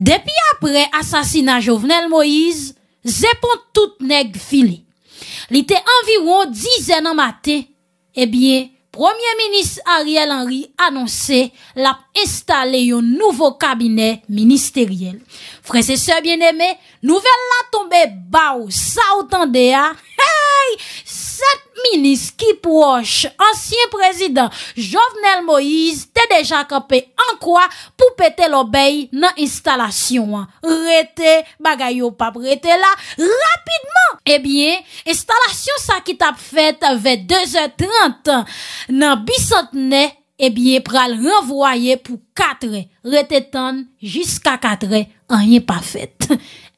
Depi apre asasina Jouvenel Moïse, zepon tout neg fili. Li te anviwou dizen anmate, e bie, Premier Ministre Ariel Henry anonse lap estale yon nouvo kabinet ministeriel. Frese se bieneme, nouvel la tombe ba ou sa ou tande a, hey, set Minis ki proche, ansyen prezident Jovenel Moïse, te deja kapè an kwa pou pète l'obey nan instalasyon. Rete bagay yo pap rete la rapidman. Ebyen, eh instalasyon sa ki tap fète vey 2h30 nan bisantne, ebyen eh pral renvoye pou 4h. Rete ton, jiska 4h, an yon pa fète.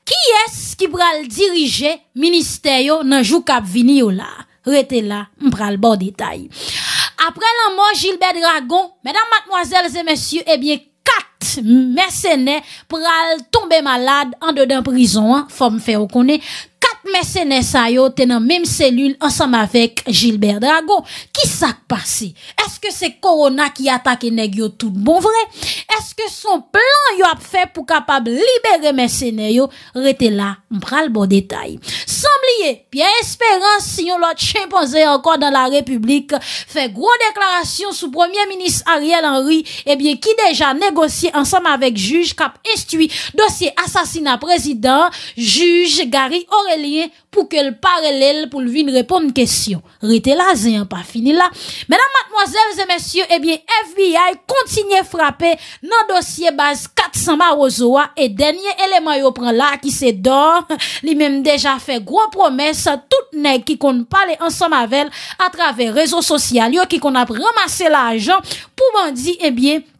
Ki es ki pral dirije minister yo nan jou kap vini yo la? rétez là, le bon détail. Après la mort Gilbert Dragon, mesdames, mademoiselles et messieurs, eh bien, quatre mercenaires pral tomber malade en dedans prison, hein, faut me faire mè sè nè sa yo tè nan mèm sèlul ansam avèk Gilbert Drago ki sa k pasè? Eske se korona ki atak enèk yo tout bon vre? Eske son plan yo ap fè pou kapab libere mè sè nè yo? Retè la mpral bon detay. Sambliye pi en espérance si yon lot chimpon zè ankon dan la republik fè gro deklarasyon sou premier minis Ariel Henry, e bie ki deja negosye ansam avèk juj kap estui dosye asasina prezident juj Gary Aureli pou ke l paralel pou l vi n repon n kesyon. Rite la, ze yon pa fini la. Menan matmoazèl, ze mèsyon, ebyen eh FBI kontinye frape nan dosye base 400 marozowa e denye eleman yo pran la ki se don, li mèm deja fe gro promès tout nek ki kon pale ansan mavel atrave rezo sosyal yo ki kon ap ramase la ajan pou man di ebyen eh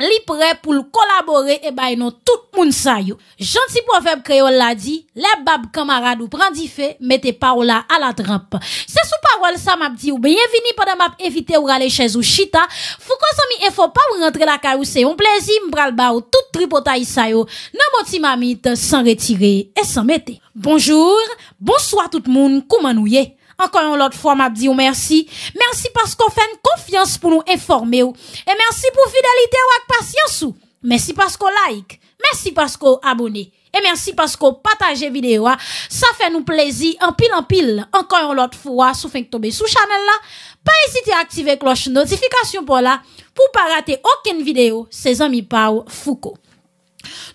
Li pre pou l kolabore e bay nou tout moun sayo Janti pou an feb kreol la di Le bab kamarad ou prendi fe mette pa ou la a la tramp Se sou parol sa map di ou beyevini padan map evite ou rale chez ou chita Fou konsomi e fò pa ou rentre la ka ou se yon plezi mbral ba ou tout tripota yi sayo Nan moti mamit san retire e san mette Bonjour, bonsoi tout moun kouman ou ye Ankan yon lot fwa m ap di ou mersi. Mersi pasko fèn konfians pou nou informe ou. E mersi pou fidelite ou ak pasyans ou. Mersi pasko like. Mersi pasko abone. E mersi pasko pataje vide ou a. Sa fèn nou plezi anpil anpil. Ankan yon lot fwa sou fèn k tombe sou chanel la. Pa esite aktive kloche notifikasyon pou la. Pou pa rate oken vide ou se zan mi pa ou fuko.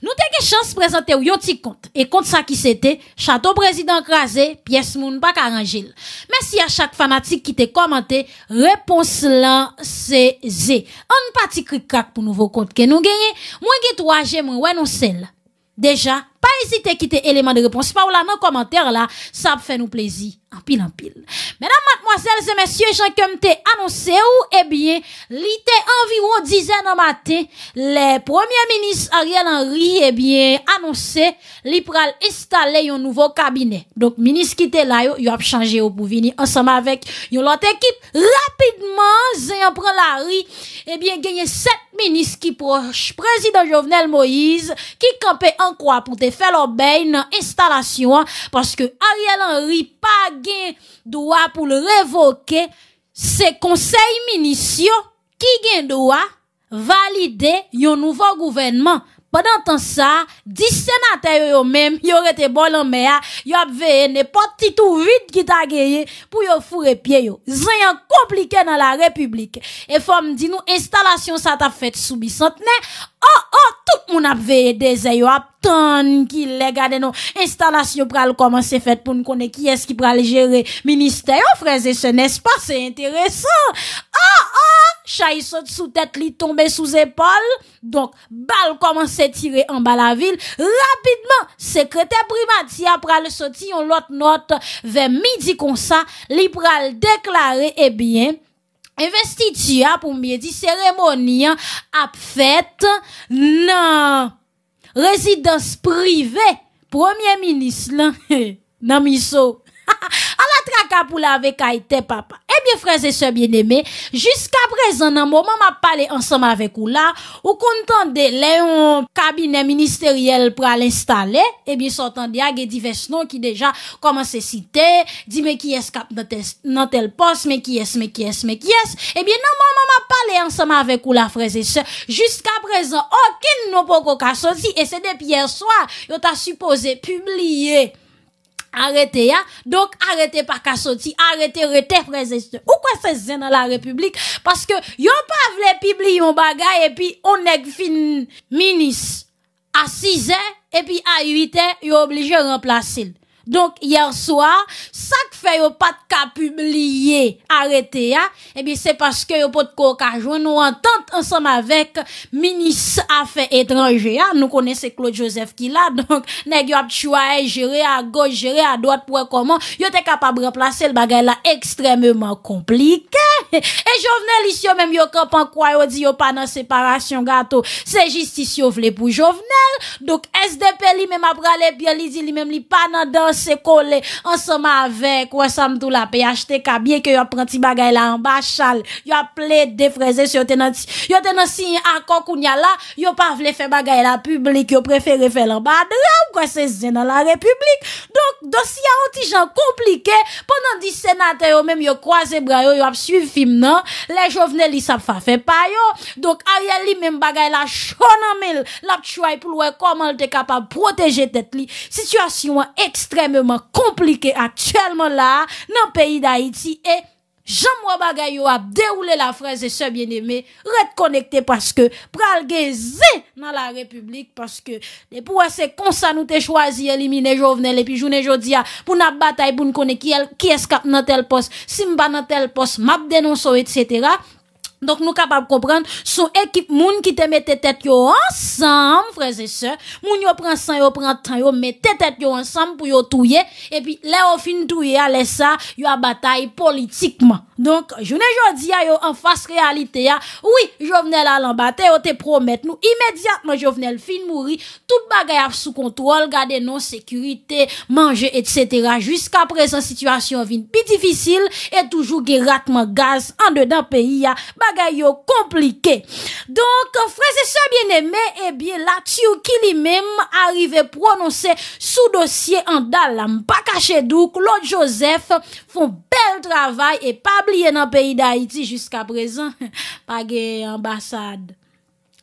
Nou te ge chans prezante ou yon ti kont, e kont sa ki se te, chato prezident krasè, piyes moun bak a ranjil. Mèsi a chak famatik ki te komante, repons lan se zè. An pati krik krak pou nouvo kont ke nou genye, mwen get wajè mwen wè nou sel. Deja. pa ezite kite eleman de reponsi pa ou la nan komantèr la, sa ap fè nou plezi, anpil anpil. Mèdam matmoazèl, zè mèsyè chan kèm te anonsè ou, e bie, li te anviwou dizè nan matè, le eh premier minis Ariel Henry, e eh bie, anonsè, li pral estalè yon nouvo kabine. Dok, minis ki te la yo, yo ap chanje yo pou vini, ansama avèk, yo lante kit, rapidman, zè yon pral ari, e eh bie, genye set minis ki proj, prezident Jovenel Moïse, ki kampe an kwa pou te, fait dans installation hein, parce que Ariel Henry pas le droit pour le révoquer ces conseils ministériaux qui le droit valider un nouveau gouvernement Pendant an sa, di senatè yo yo menm, yo rete bol an mea, yo apveye ne poti tou vide ki ta geye pou yo fure pie yo. Zan yon komplike nan la republik. E fòm di nou, instalasyon sa ta fèt soubi sotnen, oh oh, tout moun apveye de zè yo ap ton ki le gade nou. Instalasyon pral koman se fèt pou nou kone ki eski pral jere minister yo freze se nespa, se interesan, oh oh. Chaye sote sou tet li tombe sou zepol. Donk, bal koman se tire an bala vil. Rapidman, sekrete primati apra le soti yon lot not ve midi konsa. Liberal deklare, ebyen, eh investitia pou midi seremoni an apfet nan rezidans prive. Premier minis lan, nan miso. alatra kapou la vek a ite papa. Ebyen, eh freze se, bien eme, jiska prezen nan mouman ma pale ansama vek ou la, ou kontan eh eh de le yon kabine ministeriel pra l'instale, ebyen, sotan de agye di vesnon ki deja koman se site, di me kyes kap nan tel pos, me kyes, me kyes, me kyes, ebyen, nan mouman ma pale ansama vek ou la, freze se, jiska prezen, okin nou poko ka sosi, e se depi er soa, yo ta supose publie, Arrêtez, donc arrêtez pas qu'à sortir arrêtez rete frères et ou quoi c'est zen dans la république parce que yon pas vle publier un bagage et puis on est fin ministre à 6 ans et puis à 8 sont yon obligé remplacer Donk yerswa, sak fe yo pat ka publiye Arrete ya Ebi se paske yo pot koka Jwen nou entente ansam avek Minis afen etranje ya Nou kone se Claude Joseph ki la Donk neg yo ap chwae jere a goj jere a doat pou ekoman Yo te kapab replase l bagay la ekstrememan komplike E jovenel is yo menm yo kapan kwa yo di yo panan separasyon gato Se justisyon vle pou jovenel Donk SDP li menm ap prale pyo li di li menm li panan dan se kole ansoma avek wè sa mtou la pe yachte kabye ke yon pranti bagay la an bachal yon ple defreze se yon tenan yon tenan si an kokoun ya la yon pa vle fe bagay la publik yon prefere fe lan badlè ou kwa se zè nan la republik. Donk dosi ya ontijan komplike. Pendan di senatè yon mèm yon kwaze bra yon yon ap suiv film nan. Le jovne li sap fa fe payo. Donk a yon li mèm bagay la chonan mèl lap chouay pou lwe koman lte kapab proteje tet li. Sisyasyon ekstrem Mwen mwen komplike aktelman la nan peyi da iti e jan mwen bagay yo ap deroule la freze se bieneme, retkonekte paske pralge ze nan la republik paske ne pou ase konsan ou te chwazi elimine jovnel epi jounen jodia ah, pou nap batay pou nkone kiel ki eskap nan tel pos, simba nan tel pos, map denonso etc. Donk nou kapap komprend, sou ekip moun ki te mette tet yo ansam, freze se, moun yo prensan yo prentan yo, mette tet yo ansam pou yo touye, epi le yo fin touye a lesa, yo a batay politikman. Donk, jounen joun di a yo an fase realite ya, oui, joun venel alan batay, yo te promet nou, imediatman joun venel fin mouri, tout bagay ap sou kontrol, gade non sekurite, manje, etc. Jusk apre sa situasyon vin pi difisil, e toujou ge ratman gaz an dedan peyi ya bagay. Bagay yo komplike. Donk, frese se bieneme, ebyen eh la tiwki li mem arive prononse sou dosye an dal la mpa kache duk. Lod Josef fon bel travay e pabliye nan peyi da Haiti jiska prezen. Bagay ambasade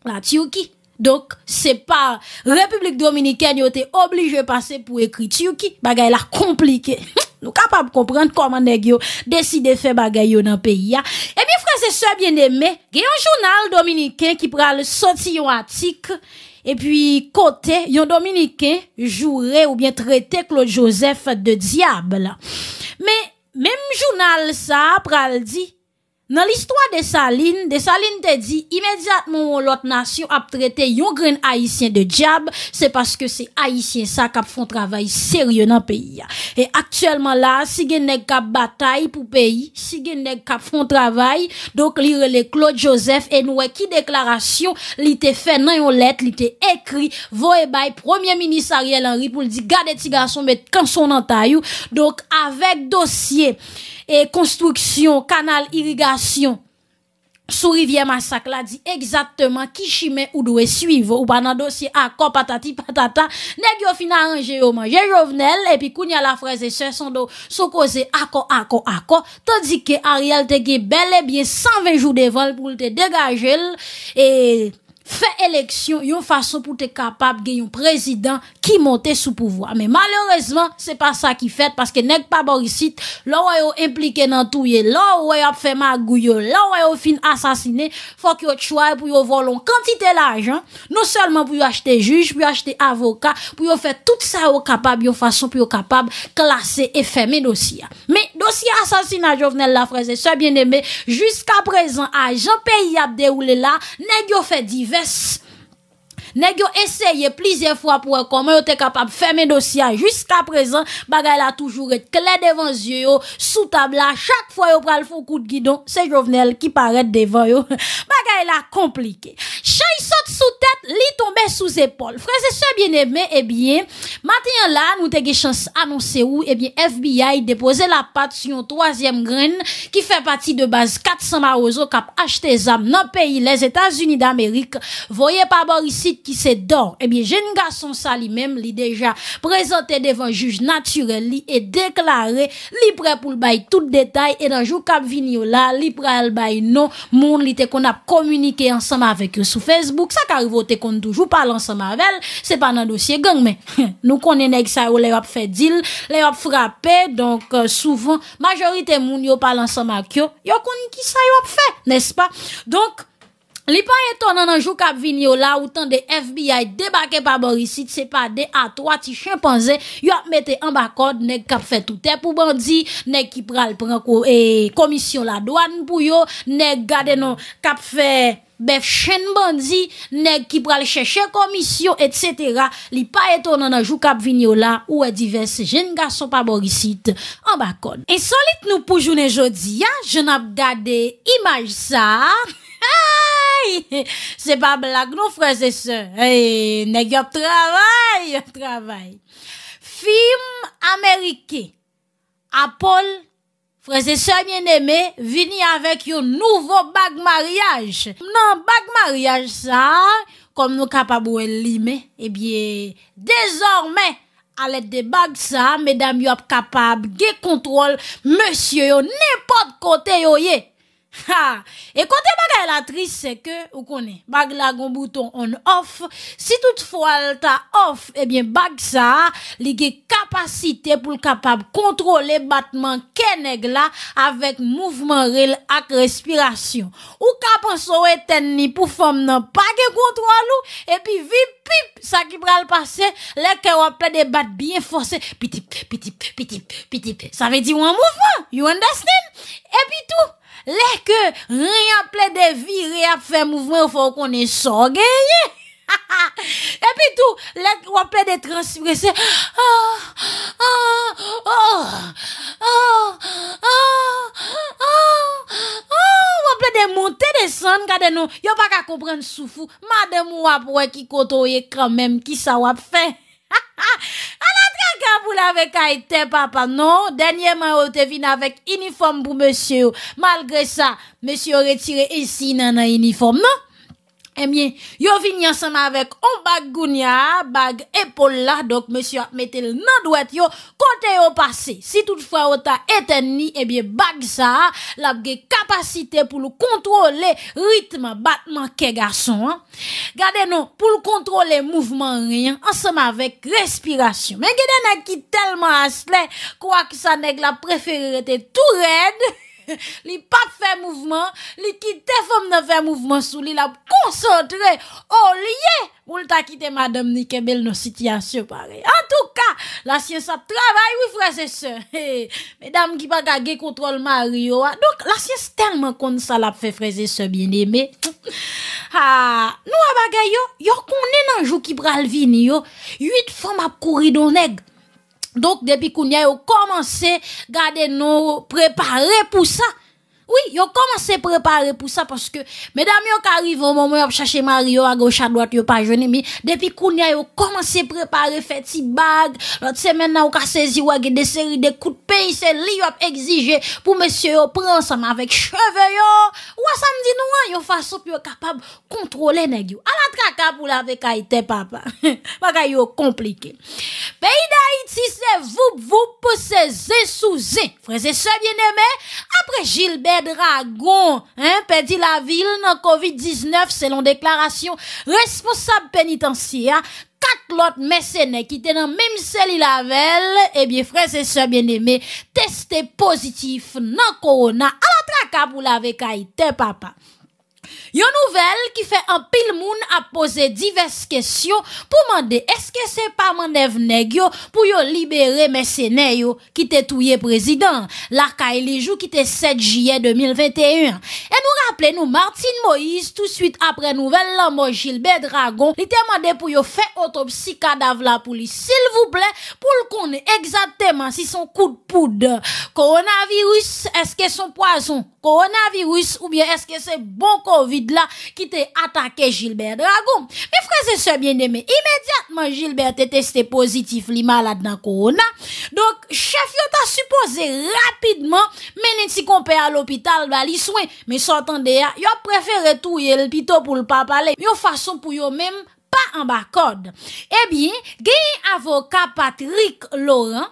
la tiwki. Donk, se pa Republik Dominikene yo te oblige pase pou ekri tiwki. Bagay la komplike. Nou kapab komprende koman ne gyo deside fe bagay yo nan peyi ya. E bi franse se bien eme, gen yon jounal dominiken ki pral soti yon atik, e pi kote, yon dominiken, jure ou bien trete Claude Joseph de Diable. Me, mem jounal sa pral di, Nan l'histoire de Saline, de Saline te di, imediat moun l'ot nasyon ap trete yon gren haisyen de diab, se paske se haisyen sa kap fon travay serye nan peyi ya. E aktuelman la, si gen nek kap batay pou peyi, si gen nek kap fon travay, donk li rele Claude Joseph enwe ki deklarasyon, li te fe nan yon let, li te ekri, vo e bay, premier ministeriel enri pou li di, gade ti gason met kanson nan tayou, donk avek dosye. E konstruksyon, kanal, irigasyon, sou rivye masak la di egzatman kishime ou dwe suyvo. Ou banan dosye akon patati patata, negyo fina anje yo manje jovenel, epi kounya la fraze se son do sou kose akon akon akon, todike a real te ge belebyen 120 jou devol pou lte degajel. Fè eleksyon yon fason pou te kapab Ge yon prezident ki monte sou pouvoi Me maloreseman se pa sa ki fèt Paske neg pa borisit Lò wè yon implike nan touye Lò wè yon fè magouyo Lò wè yon fin asasine Fòk yon chwae pou yon volon kantite la ajan Non selman pou yon achete juj Pou yon achete avoka Pou yon fè tout sa wò kapab Yon fason pou yon kapab Klasè e fème dosya Me dosya asasina Jovenel Lafrez Se bien eme Juska prezen a Jopè yap de oule la Neg yon fè div vests Ne gyo eseye plize fwa pou an komen yo te kapap fèmè dosyan. Jusk aprezen, bagay la toujou rete kle devan zye yo, sou tabla, chak fwa yo pral fokou de gidon, se jovenel ki paret devan yo. Bagay la komplike. Chay sote sou tèt, li tombe sou zépol. Frese se bienemè, ebyen, matenyan la, nou te ge chans annonse ou, ebyen, FBI depose la pat su yon toasyem gren, ki fè pati de baz 400 marozo kap achte zam nan peyi les Etats-Unis d'Amerik. Voye pa bor isi, ki se dor. Ebyen, eh jen nga son sa li mem li deja prezante devan juj naturel li e deklare li pre pou l bay tout detay e dan jou kap vini yo la, li pre al bay nou moun li te kon ap komunike ansama vek yo sou Facebook. Sa karivote kon toujou pal ansama vek se pa nan dosye geng men. Nou kon enek sa yo le wap fe dil, le wap frape, donk souvan majorite moun yo pal ansama kyo, yo kon ki sa yo wap fe, nespa? Donk, Li pa eto nan anjou kap vinyo la ou tan de FBI debake pa borisit se pa de a 3 ti chimpanzé yo ap mette an bakod neg kap fe toutè pou bandi, neg ki pral pran ko e komisyon la doan pou yo, neg gade nan kap fe bef chen bandi, neg ki pral chè chè komisyon, etc. Li pa eto nan anjou kap vinyo la ou e divers gen gason pa borisit an bakod. En solit nou poujounen jodi ya, jen ap gade imaj sa... Ayy, se pa blag nou freze se. Ayy, neg yo travay, yo travay. Fim Amerike, apol, freze se mien eme, vini avek yo nouvo bagmaryaj. Nan, bagmaryaj sa, kom nou kapab ou el lime, ebye, dezorme, alet de bag sa, medam yo ap kapab, ge kontrol, monsye yo, nepot kote yo ye. Ayy, Ha, e kote bagay la tris se ke, ou konen, bag la gon bouton on off, si tout fwa l ta off, ebyen eh bag sa, li ge kapasite pou l kapab kontrole batman keneg la avek mouvman rel ak respirasyon. Ou kapan sowe ten ni pou fwam nan pake kontro alou, e pi vib pip, sa ki pral pase, le ke waple de bat biye fwase, pi tip, pi tip, pi tip, pi tip, pi tip, sa ve di wan mouvman, you understand, e pi tou. Lèkè, rèy ap plè de vi, rèy ap fè mouvwen ou fò konè sò gèyè. E pi tou, lèkè wap plè de transpresè. Ah, ah, ah, wap plè de montè de sènd gade nou. Yo pa ka kompren soufou. Ma dè mou ap wè ki koto ye kran mèm ki sa wap fè. Ala! ka vous avec quitté, papa. Non, dernièrement, vous êtes avec uniforme pour monsieur. Malgré ça, monsieur retiré ici dans uniforme, non? Ebyen, eh yo vini ansama vek o bag gounya, bag epolla, dok mèsyo apmète l nan dwet yo, kote yo pase. Si toutfwa o ta eten ni, ebyen bag sa, la bge kapasite pou l kontrole ritme batman ke gason. Gade nou, pou l kontrole mouvman riyan, ansama vek respiration. Mè gede nan ki telman asle, kwa ki sa neg la preferite tou red. Li pa fè mouvman, li ki te fòm nan fè mouvman sou li la pou konsantre o oh, liye pou lta ki te madam ni kebel nan siti ansyo pare. An tou ka, la sien sa travay wifreze sè. Medam ki pa kage kontrolman a ah. riyo. Donk la sien s'tenman kon sa la pou fè freze sè bien eme. Nou a bagay yo, yo konnen anjou ki pralvi ni yo, yu it fòm ap kori donèk. Donk depi kou nya yo komanse gade nou prepare pou sa Yon komanse prepare pou sa Mesdami yon ka arrive Yon komanse prepare Feti bag Yon kasezi wage deseri Dekout pey Yon exige pou mesye yon prensan Awek cheve yon Yon fason pou yon kapab kontrole Alat kaka pou lave kaite papa Maka yon komplike Peyi da iti se vup vup Pose ze sou ze Freze se biene me Apre jilbe dragon, hein, perdit la ville dans COVID-19 selon déclaration responsable pénitentiaire. Kat lot dans ki même celle là seli bien, frères et ça, bien aimé, testés positif, nan le la traka pour la papa. Yo nouvel ki fe an pil moun apose divers kesyon pou mande eske se pa mande vne gyo pou yo libere mesene yo ki te touye prezident. La ka ilijou ki te 7 jye 2021. E nou rappele nou Martin Moïse tout suite apre nouvel l'anmojil bedragon li te mande pou yo fe otopsi kadav la pouli. Sil vouple pou l'kone exapte man si son kou de poud. Koronavirus eske son poason? Koronavirus ou bien eske se bon ko? COVID-la ki te atake Gilbert Dragoon. Mi freze se bien deme, imediatman Gilbert te teste pozitif li malad nan korona. Dok, chef yo ta suppose rapidman menen si konpe alopital vali swen. Mi sotan deya, yo prefere touye lpito pou lpap ale. Yo fason pou yo mem pa ambakod. Ebyen, eh genye avoka Patrick Laurent,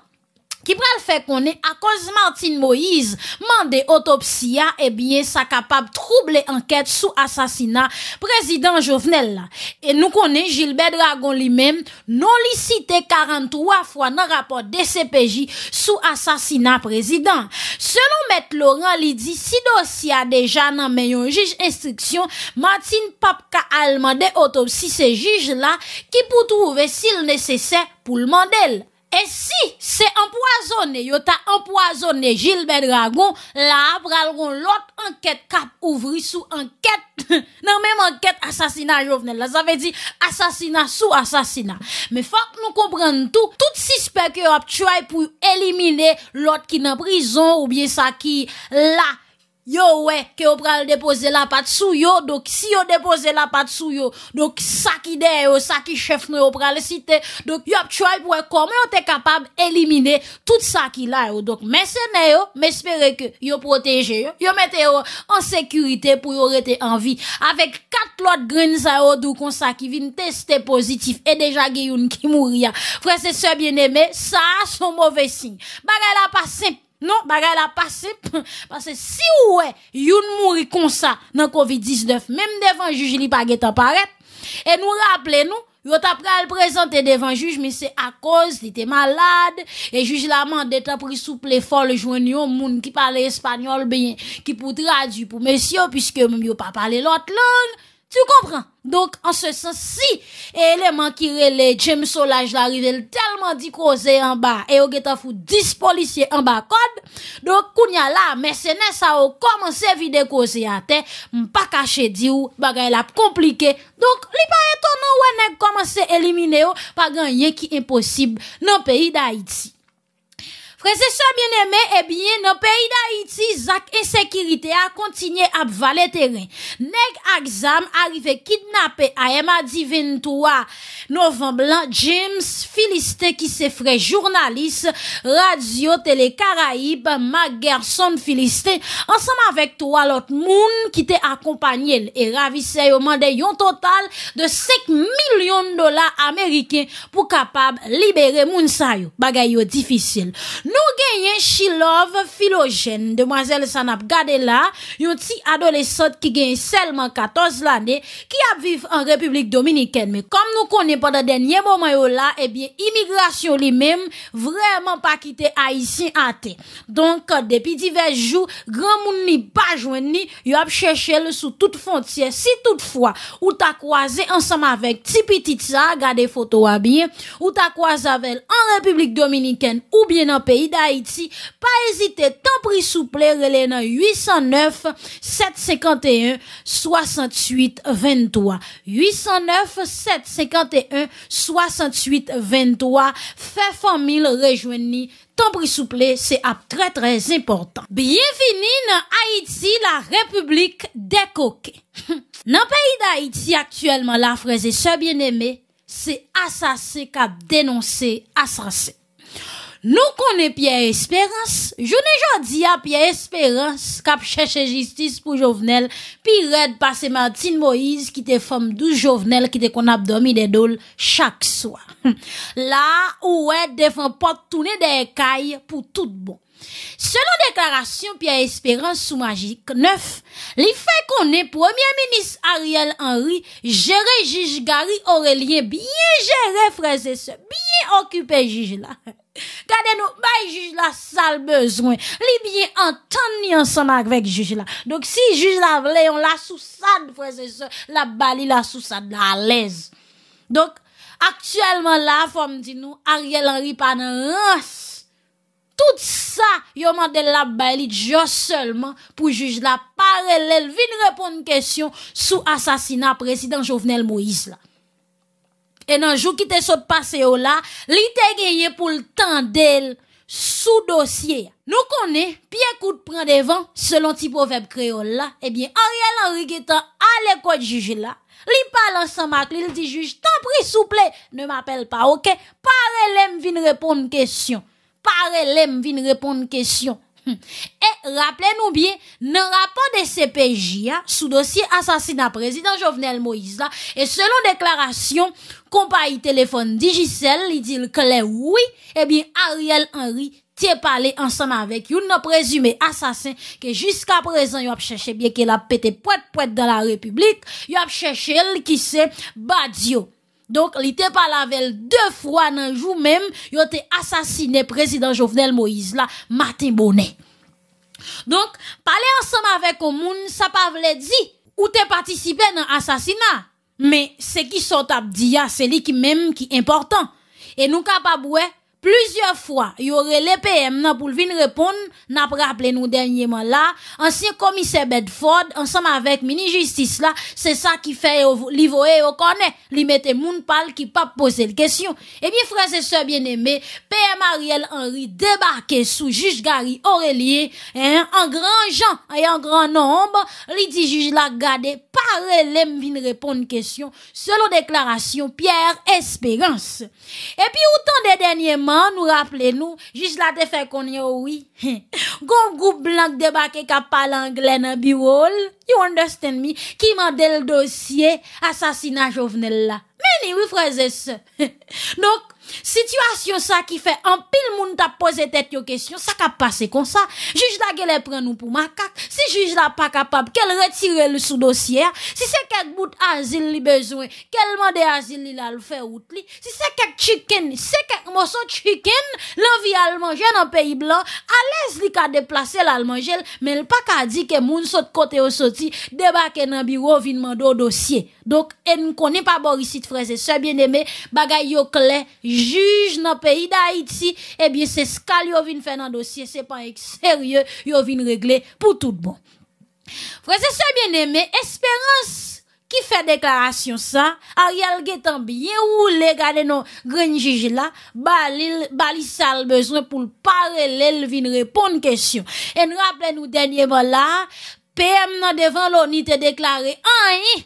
Ki pral fe konen a koz Martin Moïse mande otopsiya e eh bie sa kapab trouble enket sou asasina prezident Jovenel la. E nou konen Gilbert Dragon li men non li cite 43 fwa nan rapor de CPJ sou asasina prezident. Selon Met Laurent li di, si dosiya deja nan menyon juj instriksyon, Martin pap ka alman de otopsi se juj la ki pou trouve sil nesesen pou l mandel. E si se empoazone, yo ta empoazone Gilles Bédragon, la ap ralron lot anket kap ouvri sou anket, nan menm anket asasina jovnel, la zave di asasina sou asasina. Me fap nou komprenn tou, tout si spek yo ap choy pou elimine lot ki nan prizon ou bien sa ki la. Yo we, ke yo pral depoze la pat sou yo, dok si yo depoze la pat sou yo, dok sa ki de yo, sa ki chef me yo pral site, dok yo ap choy pou ek kome yo te kapab elimine tout sa ki la yo, dok mè se ne yo, mè spere ke yo proteje yo, yo mette yo an sekurite pou yo rete anvi, avèk kat lot grenz a yo, dou kon sa ki vin testè pozitif, e deja ge yon ki mouri ya. Frè se sè bienemè, sa an son mowè sin. Bagay la pat se, Non, bagay la pase, pase si ou we, yon mouri konsa nan COVID-19, menm devan juj li pa ge ta parep, e nou rapple nou, yon tapre al prezante devan juj, menm se a koz, li te malade, e juj la mande te apri souple fol jouen yon moun ki pale espanyol beyen, ki pou tradu pou mesyo, piske moun yo pa pale lot loun, Tu kompran? Dok, an se sens si, e eleman ki rele James Solage la rivel telman di koze an ba e yo getafu 10 polisye an ba kod. Dok, kounya la, mese ne sa yo komanse vide koze ya te, mpa kache di ou, bagay lap komplike. Dok, li pa eto nan wene komanse elimine yo bagan ye ki imposib nan peyi da Haiti. Freze se byen eme, ebyen, nou peyi da iti, zak ensekirite a kontinye ap vale teren. Neg aksam arive kidnap e a ema divin tou a novemb lan James Filiste ki se fre jurnalist, radio, tele, karaib, magerson Filiste, ansam avek tou alot moun ki te akompanyel e ravise yo mande yon total de sek milyon dola Amerike pou kapab libere moun sa yo bagay yo difisil. Nou genyen Shilov Filogen, demwazel san ap gade la, yon ti adolescent ki genyen selman 14 lade, ki ap viv an Republik Dominiken. Me kom nou konen padan denye mouman yo la, ebyen eh imigrasyon li menm vreman pa kite Aisyen ate. Donk depi divers jou, gran moun ni pa jwen ni, yo ap cheshe le sou tout fontye. Si toutfwa, ou ta kwaze ansam avek ti piti tsa, gade foto wabien, ou ta kwaze avek an Republik Dominiken ou bien an pe, Nan peyi da Haiti, pa ezite, tan prisouple, rele nan 809-751-6823. 809-751-6823, fef an mil rejwen ni, tan prisouple, se ap tre tre important. Biye vini nan Haiti, la republik de koke. Nan peyi da Haiti, aktuelman la freze se bien eme, se asase ka denonse asase. Nou konè Pierre Espérance, jounè jan di a Pierre Espérance kap chèche justice pou jovenel pi rèd pasè Martin Moïse ki te fèm douj jovenel ki te kon abdomi de dole chak swa. La ouèd defen pot tounè de ekay pou tout bon. Selon deklarasyon Pierre Espérance sou magik 9, li fè konè Premier Ministre Ariel Henry jère jère Gary Aurelien biye jère frèze se biye okupè jère la. Kade nou, bay juj la sal bezwen, libyen an tan ni an san mak vek juj la Donk si juj la vle yon la sousad fwese se, la bali la sousad la alèz Donk, aktuelman la, fwem di nou, Ariel Henry panan, rass Tout sa, yon mande la bali djòs selman pou juj la parel lèl Vin repon n kèsyon sou asasina presidant Jovenel Moïse la En anjou ki te sot pase yo la, li te geye pou l'tan del sou dosye. Nou konen, pi ekout pran devan, selon ti poveb kreol la, ebyen a riel an rik etan ale kwa di juje la, li palan san mak li, li di juje, tan pri souple, ne mapel pa, ok? Pare lem vin repon n kesyon. Pare lem vin repon n kesyon. Hum. Et rappelez-nous bien, dans nan de CPJ hein, sous dossier assassinat président Jovenel Moïse Et selon déclaration compagnie téléphone Digicel, il dit que oui, oui. Eh bien Ariel Henry t'es parlé ensemble avec une présumé assassin que jusqu'à présent, présent a cherché cherché bien qu'elle la pété poète poète dans la République. Il a cherché qui qui badio donc, il était la avec deux fois dans le jour même, il a été assassiné président Jovenel Moïse là, Martin Bonnet. Donc, parler ensemble avec au monde, ça pas veut dire ou t'es participé dans assassinat. Mais ce qui sont dit c'est lui qui même qui est important. Et nous capables pluzyor fwa, yore le PM nan pou vin repon, nan apre aple nou denye man la, ansen komise Bedford, ansen avèk mini justis la, se sa ki fè li voe yo konè, li mette moun pal ki pa pose l kèsyon. E eh bi frase se bien eme, PM Ariel Henry debake sou juj gari Aurelie, en gran jan ay en gran nombe, li di juj la gade, pare lem vin repon l kèsyon, selo deklarasyon Pierre Espérance. E bi ou tan de denye man Nou rappele nou Jis la te fe konye ouwi Gon goup blanke debake Kapal anglene bi wol You understand mi Ki mande l dosye Asasina jovnel la Meni wifreze se Nok Sityasyon sa ki fe An pil moun ta pose tet yo kesyon Sa ka pase kon sa Jujla ge le pren nou pou makak Si jujla pa kapab ke l retire l sou dosye Si se kek bout anzil li bezwen Kelman de anzil li la l fe wout li Si se kek chiken Se kek monson chiken L anvi almanjel an peyi blan A lez li ka deplase l almanjel Men l pa ka di ke moun sot kote yo soti Deba ke nan biro vinman do dosye Dok en konen pa borisit freze Se bien eme bagay yo kle Juge nan peyi da Haiti, ebye eh se skal yo vin fè nan dosye, se pan ek serye, yo vin regle pou tout bon. Fransese bien eme, Esperance ki fè deklarasyon sa, a ryal getan biye ou le gade nou grenjiji la, bali sal bezwen pou l'parelel vin repon kèsyon. En rapple nou denye man la, PM nan devan l'onite deklaré an yi.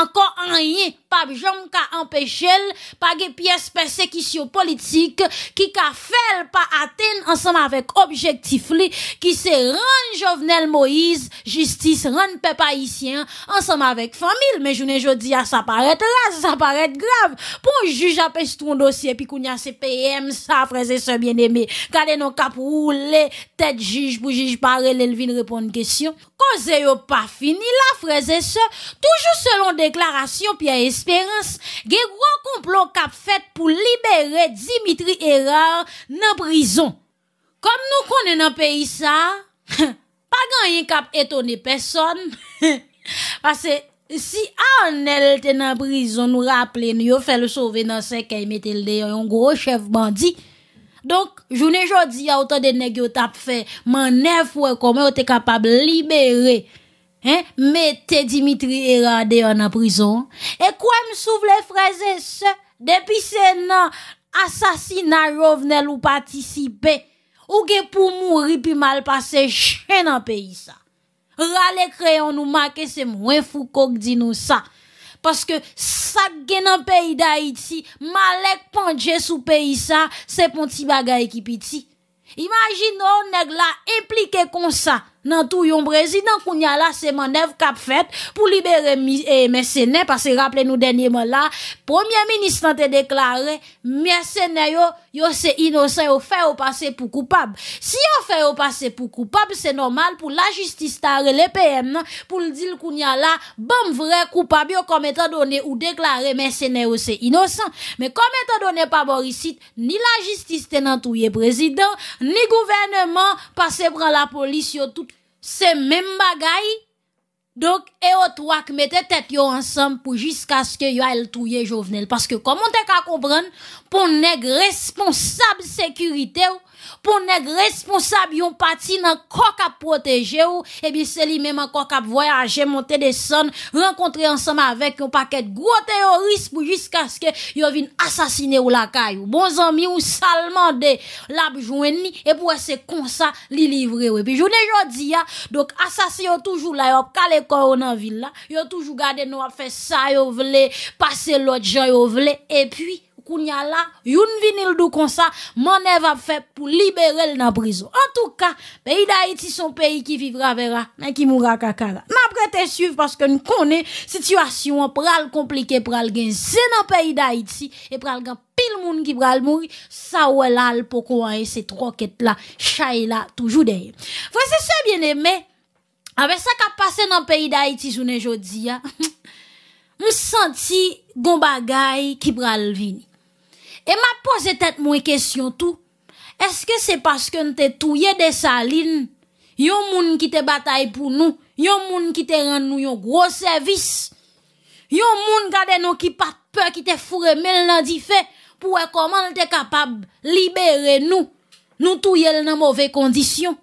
anko anye, pa bjom ka anpechel, pa ge piyes persekisyo politik, ki ka fel pa aten ansam avèk objektif li, ki se ran jovenel Moïse, justice ran pepa isyen, ansam avèk famil, men jounen jodi ya sa paret la, sa paret grav, pou juj apes ton dosye, pi koun ya se peyem sa, freze se bien eme, kade nou kap roule, tet juj pou juj parel, elvin repon kesyon, koze yo pa fini la freze se, toujou selon de pi a esperans, ge gro konplo kap fet pou libere Dimitri Erard nan prizon. Kom nou konnen nan peyi sa, pa ganyen kap etone peson. Pase si anel te nan prizon nou rapple, nou yo fel sove nan se key metel de yon gro chev bandi. Donk, jounen jodi ya ota dene ge yo tap fe, man nefwe kome yo te kapab libere Dimitri. Mè te Dimitri erade an aprizon. E kwa m sou vle fraze se, depi se nan, asasi nan rovnen lou patisi pe, ou ke pou mou ripi mal pase chen nan peyi sa. Rale kreyon nou ma ke se mwen fou kok di nou sa. Paske sak gen nan peyi da iti, malek panje sou peyi sa, se pon ti bagay ki piti. Imagin nou neg la implike kon sa, nan tou yon brezid, nan kou nyala se manev kap fet pou libere e, mesenè, pasè rappele nou denye mò la, premier ministre nan te deklare mesenè yo yo se inosan, yo fè ou pase pou koupab. Si yo fè ou pase pou koupab, se normal pou la justice tare le PM, pou l'dil kou nyala bam vre koupab yo kom etan donè ou deklare mesenè yo se inosan. Me kom etan donè pa borisit, ni la justice te nan tou yon brezid, nan ni gouvernement pasè bran la polis yo tout Se men bagay, dok e o to ak mette tet yo ansan pou jiska aske yo a el touye jovenel. Paske komon te ka kompran pou neg responsable sekurite ou pou nèk responsab yon pati nan kok ap proteje ou, e bi seli mèm an kok ap voyaje montè de son, renkontre ansama avèk yon pakèd gro teoris pou jisk aske yon vin asasine ou lakay ou. Bon zanmi ou salman de labjwen ni, e pou ase konsa li livre ou. E pi jounè jò di ya, donk asasin yon toujou la, yon kalè koron nan vil la, yon toujou gade nou a fè sa, yon vle, pase lòt jò, yon vle, e pi... kounya la, youn vinil dou konsa, man ev ap fe pou libere l nan briso. An tou ka, peyi da iti son peyi ki vivra vera, men ki moura kakara. Ma apre te suv paske nou konen, sityasyon pral komplike, pral gen ze nan peyi da iti, e pral gen pil moun ki pral mou, sa ou el al pokou anye se troket la, chay la toujou deye. Fwese se bien eme, ave sa ka pase nan peyi da iti zounen jodi ya, mou santi gomba gayi ki pral vini. E ma pose tet mwen kesyon tou, eske se paske nou te touye de sa lin, yon moun ki te batay pou nou, yon moun ki te rend nou yon gros servis, yon moun gade nou ki pat pe, ki te fure men nan di fe, pou e koman nou te kapab libere nou, nou touye nan mouve kondisyon.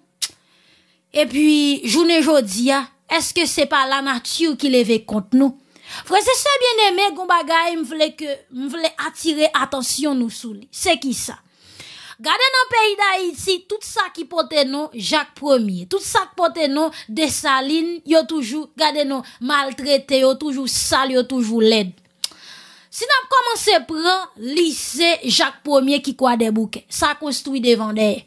E pi, jounen jodi ya, eske se pa la natyou ki leve kont nou? Fwese se byen eme, gom bagay m vle atire atensyon nou sou li. Se ki sa. Gade nan peyi da iti, tout sa ki pote nan Jacques 1er. Tout sa ki pote nan Desalines, yo toujou gade nan maltrete, yo toujou sal, yo toujou led. Sin ap koman se pren lise Jacques 1er ki kwa debouke. Sa konstoui devandeye.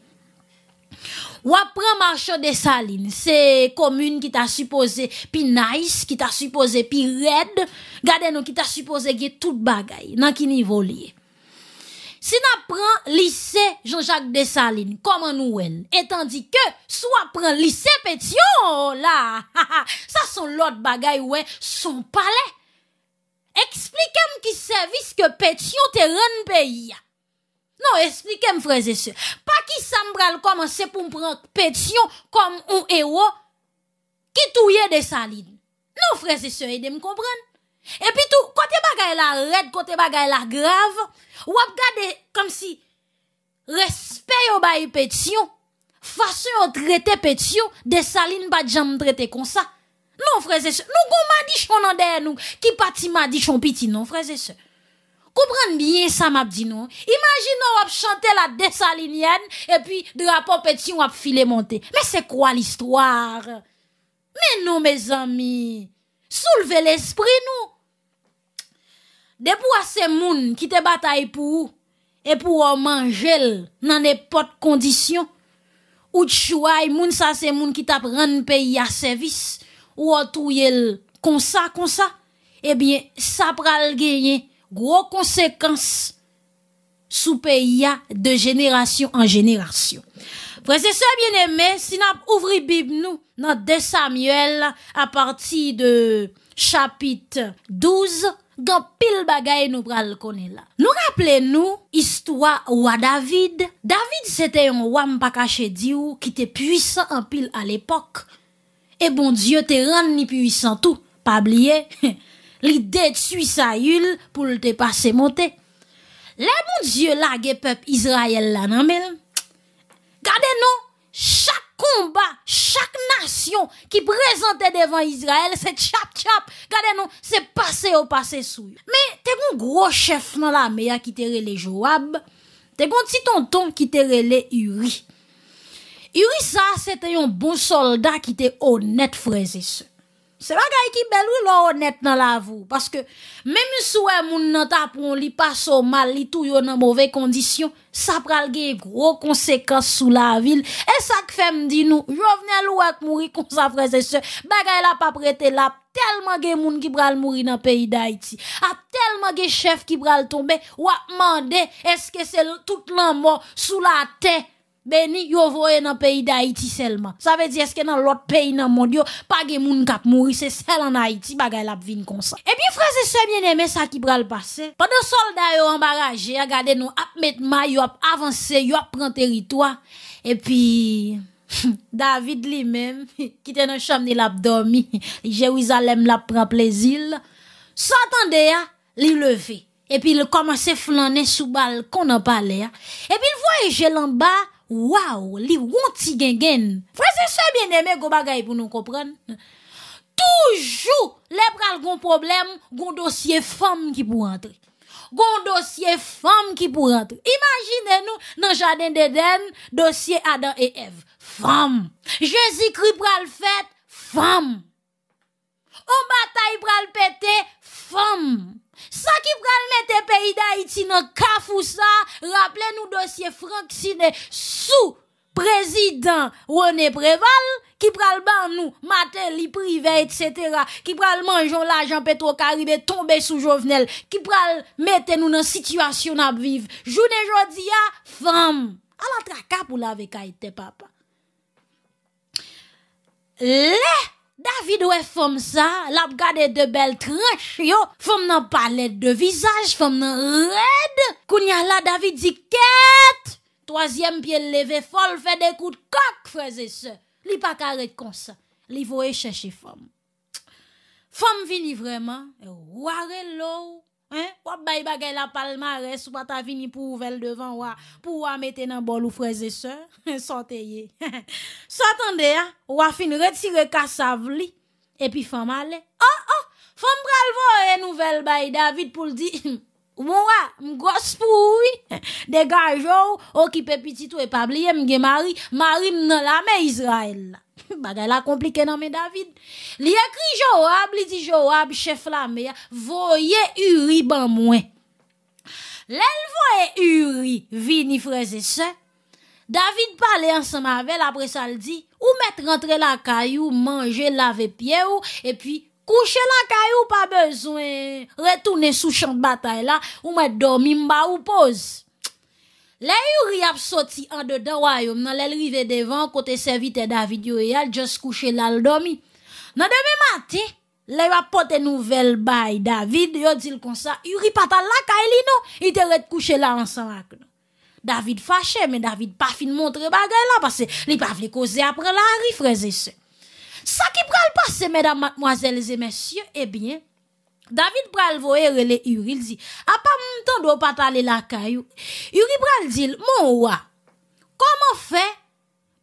Ou apren Marche de Saline, se komune ki ta suppose pi Naïs, ki ta suppose pi Red, gade nou ki ta suppose ki tout bagay nan ki nivou liye. Si nan apren lise Jean-Jacques de Saline, koman ouen, etan di ke sou apren lise Petio, la, ha ha, sa son lot bagay ouen, son pale. Eksplikem ki servis ke Petio te ren peyi ya. Non, esplikem freze se, pa ki sam bral koman se pou mpran petyon kom un ero ki touye de salin. Non freze se, e de m kompran. E pi tou, kote bagay la red, kote bagay la grav, wap gade kom si respeyo bayi petyon, fasyon trete petyon de salin ba djan m trete konsa. Non freze se, nou kon madish kon an deye nou ki pati madish an piti. Non freze se. Kupran bien sa map di nou. Imagin nou wap chante la desa linian e pi de wap op eti wap file monte. Me se kwa l'histoire? Men nou, me zami. Souleve l'esprit nou. De pou a se moun ki te batay pou e pou wap manjel nan epot kondisyon ou tchouay moun sa se moun ki tap rande peyi a sevis ou wap touyel konsa konsa e biye sa pral genyen Gros konsekans sou peya de jenerasyon an jenerasyon. Prese se bien eme, sin ap ouvri bib nou nan De Samuel a parti de chapit douz, gen pil bagay nou pral konen la. Nou rappele nou istwa ou a David. David sete yon wampakache di ou ki bon te pwisan an pil al epok. E bon Diyo te ran ni pwisan tou, pa bliye. Li de tsui sa yul pou lte pase monte. Le moun zye la bon ge pep Izrael la nan men. Gade nou, chak komba, chak nasyon ki prezante devan Izrael se tchap tchap. Gade nou, se pase ou pase sou. Me, te bon gro chef nan la me ya ki tere le Joab. Te bon titon ton ki tere le Uri. Uri sa se te yon bon solda ki te honet freze se. Se bagay ki bel wè lò honèt nan la vò. Paske, mèm souè e moun nan tapon li pa so mal, li tou yon nan mouvè kondisyon, sa pral ge gro konsekans sou la vil. E sa k fèm di nou, jò vnen lò ak mouri kon sa prese se, bagay la pa prete lap, telman ge moun ki pral mouri nan peyi da iti. A telman ge chef ki pral tombe, wè mande, eske se tout lan mò sou la tey. Beni yo voye nan peyi d'Haïti selman. Sa ve di eske nan lot peyi nan mond yo, pa ge moun kap mouri, se sel an Haïti bagay lap vin konsa. E pi Franses se mien eme sa ki pral pase. Pa de solda yo embaraje, ya gade nou ap met ma, yo ap avanse, yo ap pran teritwa. E pi, David li men, kite nan chanm ni lap dormi, jè wiza lem lap pran plezil. Sa atan de ya, li leve. E pi, il komanse flanen sou bal konan pa le ya. E pi, il voye jè lan ba, Waw, li woun ti gen gen. Frense se bien eme go bagay pou nou kompran. Toujou le pral goun problem goun dosye fom ki pou rentre. Goun dosye fom ki pou rentre. Imagine nou nan jaden deden dosye Adam et Eve. Fom. Jezi kri pral fet, fom. O bata yi pral pete, fom. Sa ki pral mette peyi da iti nan kaf ou sa Raple nou dosye franksine Sou prezident Rone Preval Ki pral ban nou Maten li prive et setera Ki pral manjou la jan peto karibe Tombe sou jovenel Ki pral mette nou nan situasyon ap viv Jounen jodi ya fam Alatra kap ou la vek ay te papa Le David ou e fom sa, lap gade de bel tranch yo, fom nan palet de vizaj, fom nan red, koun ya la David di ket, toasyem pie leve fol, fe de kout kok freze se, li pa karet konsa, li vou e cheshe fom. Fom vini vreman, e ware lou. Wap bay bagay la palmare, sou pat avini pou ouvel devan wap, pou wap meten nan bol ou freze se, santeye. Santande, wap fin retire kasav li, epi fam ale, oh oh, fam pralvo e nouvel bay David pou ldi, mou wap, mgos pou ouvi, deganjou, ou ki pepiti tou e pabliye mge mari, mari mnen la me Israel la. Bade la komplike nan men David. Li ekri Joab, li di Joab, chef la mea, voye Uri ban mwen. Le l voye Uri, vi ni freze sen. David pale ansan mavel apre sa l di, ou met rentre la kayou, manje lave pie ou, e pi kouche la kayou pa bezwen, retoune sou chan batay la, ou met dormi mba ou pose. Le yu ri ap soti an de dewayom nan lèl rive devan kote se vitè David yoyal e jòs kouche lal domi. Nan demè matè, lè yu ap pote nouvel bay David yò dil konsa yu ripata lakay e li nou ite ret kouche lal ansan ak nou. David fache men David pa fin montre bagay la pase li pa fli kose apre la rifreze se. Sa ki pral pase mèdam mwazèl zè mèsyè ebyen. David pral le rele il dit, a ah, pas mon temps de la caillou. pral dit, mon roi, comment fait,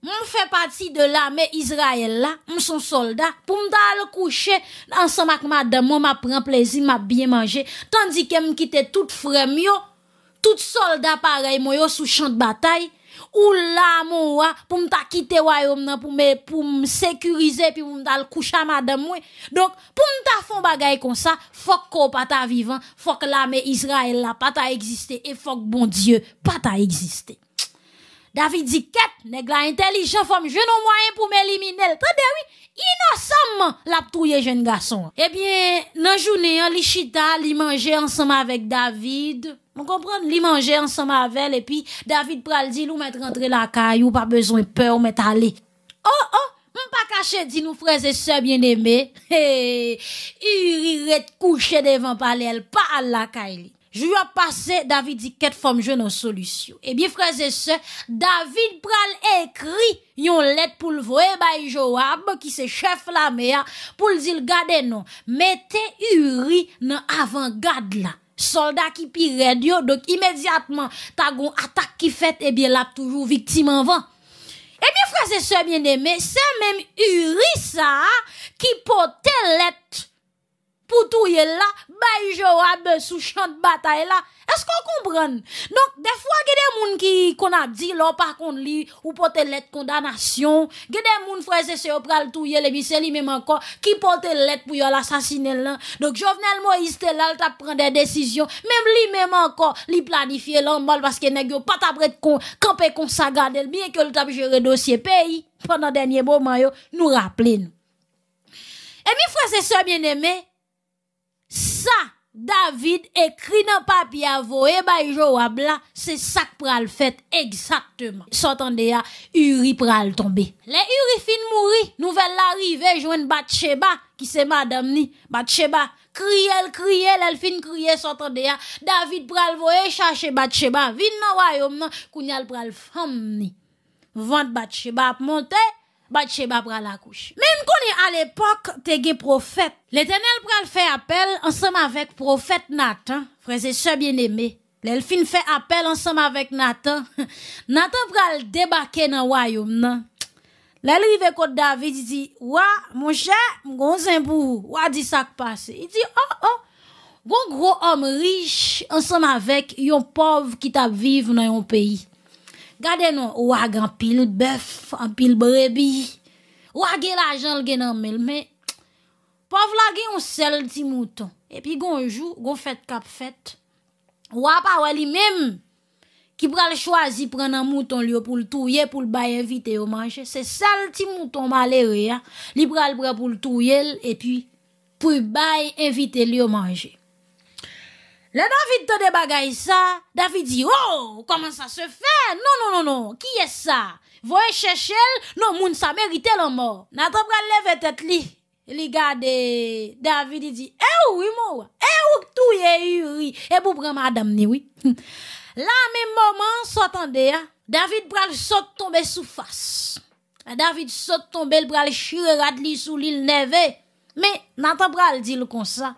mon fait partie de l'armée Israël là, son soldat, pour m'dal coucher, ensemble avec madame, moi m'a pris plaisir, m'a bien mangé, tandis qu'elle quittait toute frère mio, tout soldat pareil, moyo sous champ de bataille, ou l'amour hein, pour me quitter royaume nan pour me pour me sécuriser puis pour me coucher madame moi donc pour me ta font bagay comme ça faut qu'on pas ta vivant faut que l'armée Israël là pas ta exister et faut que bon Dieu pas ta exister David dit quête nègre intelligent femme jeune moyen pour m'éliminer attendez oui innocemment l'a touye jeune garçon eh bien nan journée hein, li chita li manger ensemble avec David Mwen kompran li manje ansan mavel e pi David pral di nou met rentre lakay ou pa bezon pe ou met ale. Oh oh, mwen pa kache di nou freze se bien eme. Hey, yri ret kouche devan pale el pa al lakay li. Jouan pase David di ket fom jenon solusyon. E eh bi freze se, David pral ekri yon let pou l voe bay Joab ki se chef la mea pou l zil gade non. Mete yri nan avan gade la. Soldat ki pi red yo, dok imediatman ta gon atak ki fet, ebi eh la toujou viktim anvan. Ebi eh frase se mjen eme, se mwen Uri sa ki potel ete. pou touye la, bay jo a be sou chante batae la, esk an kompren? Donk, defwa gede moun ki kon a di, lor par kond li, ou pote let kondanasyon, gede moun freze se yo pral touye, lebi se li mem ankon, ki pote let pou yo l'assasine lan, donk jo vnen l mo yiste lal, tap prende desisyon, mem li mem ankon, li planifiye lan mal, baske ne gyo pata bret kon, kanpe kon sa gade lbi, e kyo l tap jere dosye peyi, pwanda denye bo man yo, nou rapple l. E mi freze se yo mwen eme, Sa, David ekri nan papi avoye bay jo wab la, se sak pral fet, eksakteman. Sotan de ya, Uri pral tombe. Le Uri fin mouri, nouvel la rive, jwen Batcheba, ki se madam ni, Batcheba, kriye l kriye l, el fin kriye, sotan de ya, David pral voye, chache Batcheba, vin nan wayom nan, kounyal pral fam ni. Vant Batcheba ap monte, Batsheba pral accoucher. Même qu'on est à l'époque, t'es gué prophète. L'éternel pral fait appel ensemble avec prophète Nathan, frère et sœurs bien-aimés. L'elfine fait appel ensemble avec Nathan. Nathan pral débarquer dans le royaume, nan. L'arrivée côte David dit, wa mon cher, mon pour wa dit ça qui passe. Il dit, oh, oh, Gon gros homme riche ensemble avec yon pauvre qui t'a vivre dans un pays. Gade nou wag an pil bef, an pil brebi, wag el ajan gen an melme, pov lage yon sel ti mouton. E pi gonjou, gon fèt kap fèt, wap a wali mem ki pral chwazi pran an mouton liyo pou l'touye pou l'bay evite yo manje. Se sel ti mouton malere ya, li pral pral pou l'touye el, e pi pou l'bay evite yo manje. Le David te debagaye sa, David di, Oh, koman sa se fe? Non, non, non, non, kiye sa? Voye chechel, non, moun sa merite lomor. Nata pral leve tet li, li gade, David di di, eh E ou imor, e eh ou ktou ye yuri, e bou prema adam niwi. La me moman sotande ya, David pral sot tombe sou fas. David sot tombe, l pral shire rad li sou li l neve. Me, nata pral di l konsa,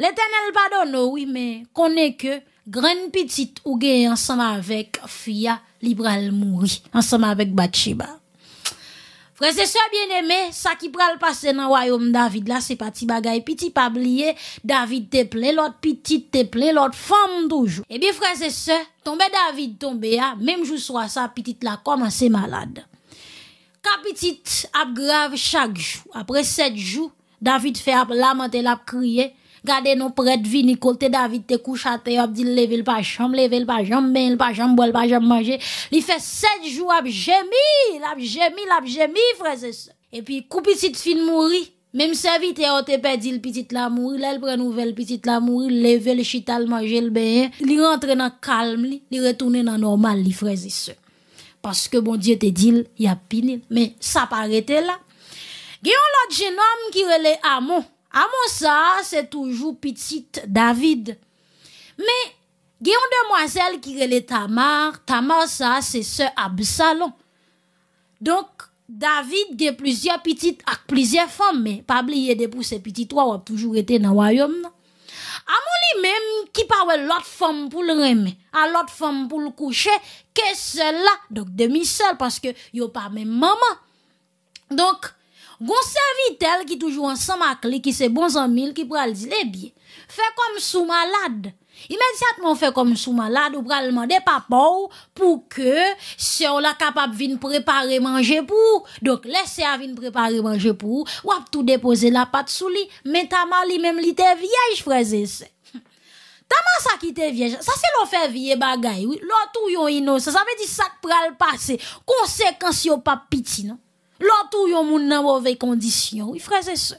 Oh le tenel padon ouwi me kone ke gren pitit ouge ansama vek fya liberal mouri, ansama vek bachiba. Frense se, bien eme, sa ki pral pase nan wayom David la, se pati bagay, pitit pabliye, David teple, lot pitit teple, lot fom toujou. Ebi frense se, tombe David tombe a, ah, memjou so a sa, pitit la koman se malade. Ka pitit ap grave chak jou, apre set jou, David fe ap lamentel ap kriye, Gade nou predvi ni kote David te kouchate, ap di leve l pa chanm, leve l pa chanm ben, l pa chanm bo, l pa chanm manje. Li fe set jou ap jemi, l ap jemi, l ap jemi, freze se. E pi koupi sit fin mouri, mem se vit e eh, o te pedi l pitit la mouri, l el pre nouvel pitit la mouri, leve l chital manje l ben, li rentre nan kalm li, li retoune nan normal li, freze se. Paske bon diyo te dil, yapinil. Men, sa parete la. Gye yon lot genom ki rele amon, Amon sa, se toujou pitit David. Me, ge yon demwazel ki gele Tamar, Tamar sa, se se Absalon. Donk, David ge plizye pitit ak plizye fom, me, pabli ye depou se pitit waw ap toujou ete nan wayom nan. Amon li mem, ki pawe lot fom pou l reme, a lot fom pou l kouche, ke se la, donk demi sel, paske yo pa men mama. Donk, Gon servitel ki toujou an san makli, ki se bon zan mil, ki pral di le eh biye. Fè kom sou malade. Imediatman fè kom sou malade ou pral mande papou pou ke se ou la kapap vin prepare manje pou. Donk lese a vin prepare manje pou ou ap tou depose la pat sou li. Men tama li mem li te viej fraze se. Tama sa ki te viej. Sa se lo fè vie bagay. Lo tou yon ino. Sa sa ve di sak pral pase. Konsekans yo pap piti nan. Lontou yon moun nan wovey kondisyon. Wifre se se.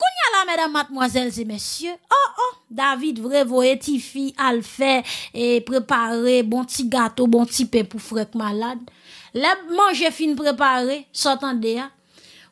Koun ya la medan matmoazelze mesye. Oh oh, David vre vo eti fi al fe e prepare bon ti gato, bon ti pe pou frek malade. Le manje fin prepare, sotande ya.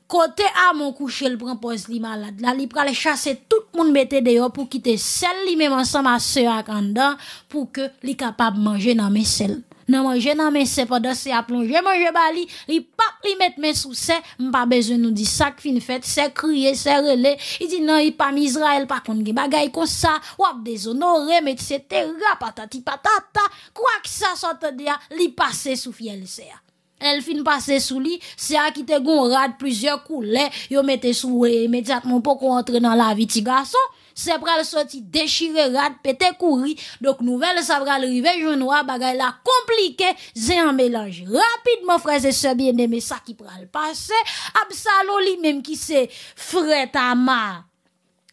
Kote a moun kouche l prempose li malade. La li prale chase tout moun mette deyo pou kite sel li menman san ma se akanda pou ke li kapab manje nan men sel. Nan manje nan men se poda se a plonje, manje ba li, li pap li met men sou se, mpa beze nou di sak fin fet, se kriye, se rele, i di nan ipam Israel pa kont ge bagay kon sa, wap de zonore, met se tera patati patata, kwa ki sa sote dea, li pase sou fiel se a. El fin pase sou li, se a kite gon rad plusieurs koule, yo mette sou e imediatman poko entre nan la vitigason, Se pral soti dechire rad, pete kouri, dok nouvel sa pral rive jounwa, bagay la komplike, ze an melange rapidman freze se bieneme sa ki pral pase, ap sa loli mem ki se fre tama,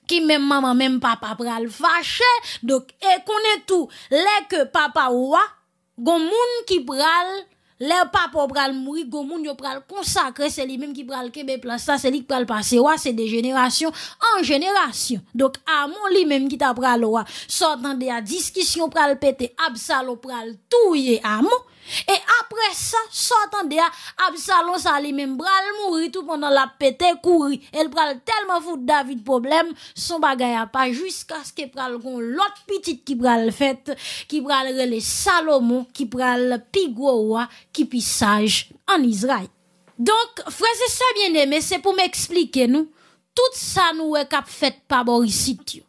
ki mem mama, mem papa pral fache, dok e konen tou lek papa wwa, gomoun ki pral, Lè pap ou pral mouri, gomoun yo pral konsakre, se li mèm ki pral kebe plasta, se li pral pasewa, se de jenerasyon, an jenerasyon. Dok amon li mèm ki ta pralowa, sotan de a diskisyon pral pete, ap salo pral touye amon. Et après ça, s'entendez Absalom Absalon sa li même bral mouri tout pendant la pété courir. Elle pral tellement fout David problème, son bagay a pas jusqu'à ce qu'elle l'autre petite qui qui qui la fête, qui bral rele Salomon, qui le qui qui pi en Israël. Donc, frère, c'est ça bien aimé, c'est pour m'expliquer, nous. tout ça nous est fait par Boris borisit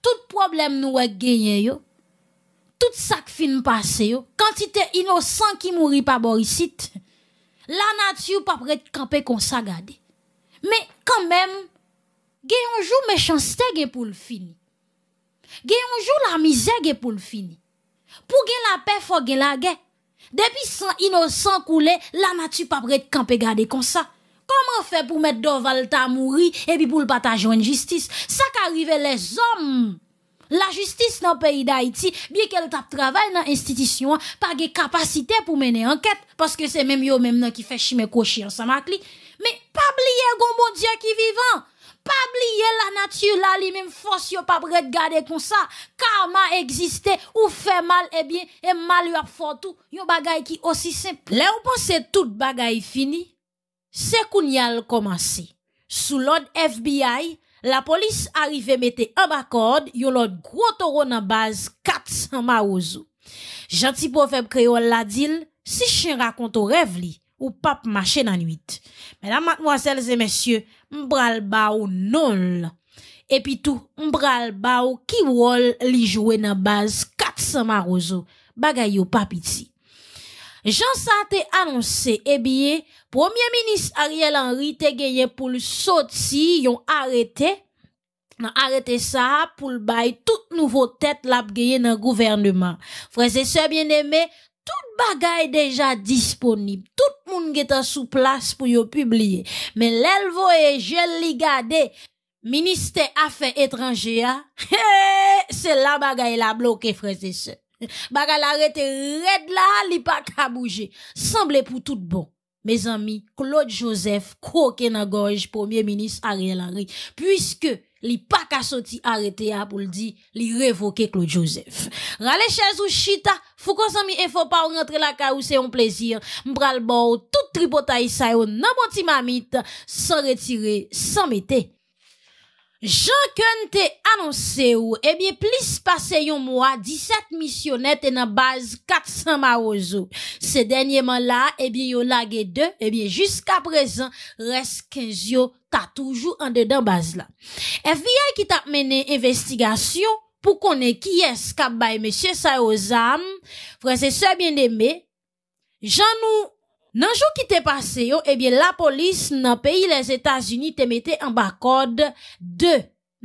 Tout problème nous est gagné yo. Tout sak fin pase yo, kantite inosan ki mouri pa borisit, la natu papre te kampe konsa gade. Me, kanmem, gen yonjou mechanste gen pou l'fini. Gen yonjou la mize gen pou l'fini. Pou gen la pe fò gen la gen. Depi san inosan koule, la natu papre te kampe gade konsa. Koman fe pou met doval ta mouri e bi pou l'bata joun justice? Sak arive les om mou. La jistis nan peyi da iti, biye ke le tap travay nan institisyon, pa ge kapasite pou mene anket, paske se men yo men nan ki fe chi me ko chi an sanak li, me pa bliye gombo diya ki vivan, pa bliye la natyur la li men fos yo pa bret gade kon sa, karma egziste ou fe mal e bien, e mal yo ap fotou, yo bagay ki osi seple. Le ou pan se tout bagay fini, se koun yal komanse, sou lod FBI, La polis a rife mette an bakord yon lot grotoro nan baz kat sa marouzo. Janti pou feb kreyo la dil, si chen rakonto rev li ou pap mache nan nwit. Menam matmwasele zemesye, mbral bau nol. Epi tou, mbral bau ki wol li jwe nan baz kat sa marouzo bagay yo pap iti. Jean santé annoncé eh bien, Premier Ministre Ariel Henry te geye pour arrêté, yon arrêté, ça, pour pour pou toute toute tête tête gagné dans le gouvernement. et sœurs bien aimé, tout bagay déjà disponible, tout monde est sous place pour pour publier, mais lelvo et je li gardé, ministère affaires étrangères, c'est c'est se la bagay la bloke sœurs. Baga la rete red là, li pa ka bouger. Semble pou tout bon. Mes amis, Claude Joseph croqué dans gorge premier ministre Ariel Henry puisque li pas ka sorti arrêté pour le dire, li révoquer Claude Joseph. Rale chez ou chita, faut qu'on s'ami et faut pas rentrer la ou c'est un plaisir. M'bral bon tout tripotaille ça yo nan bon mamite sans retirer, sans mettre. Jean ken te annoncé ou, eh bien, plus passé yon mois, 17 missionnaires et nan base 400 marozo. ces denye là, ils eh bien, yo deux. 2, eh bien, jusqu'à présent, reste 15 yo ta toujours toujours dedans base là FBI t'a mené investigation pour qu'on ait qui est ce qu'a mesye M. Saozam. Frère et soeur bien aimé jean nous, Nanjou ki te pase yo, ebyen la polis nan peyi les Etats-Unis te mette an bakode 2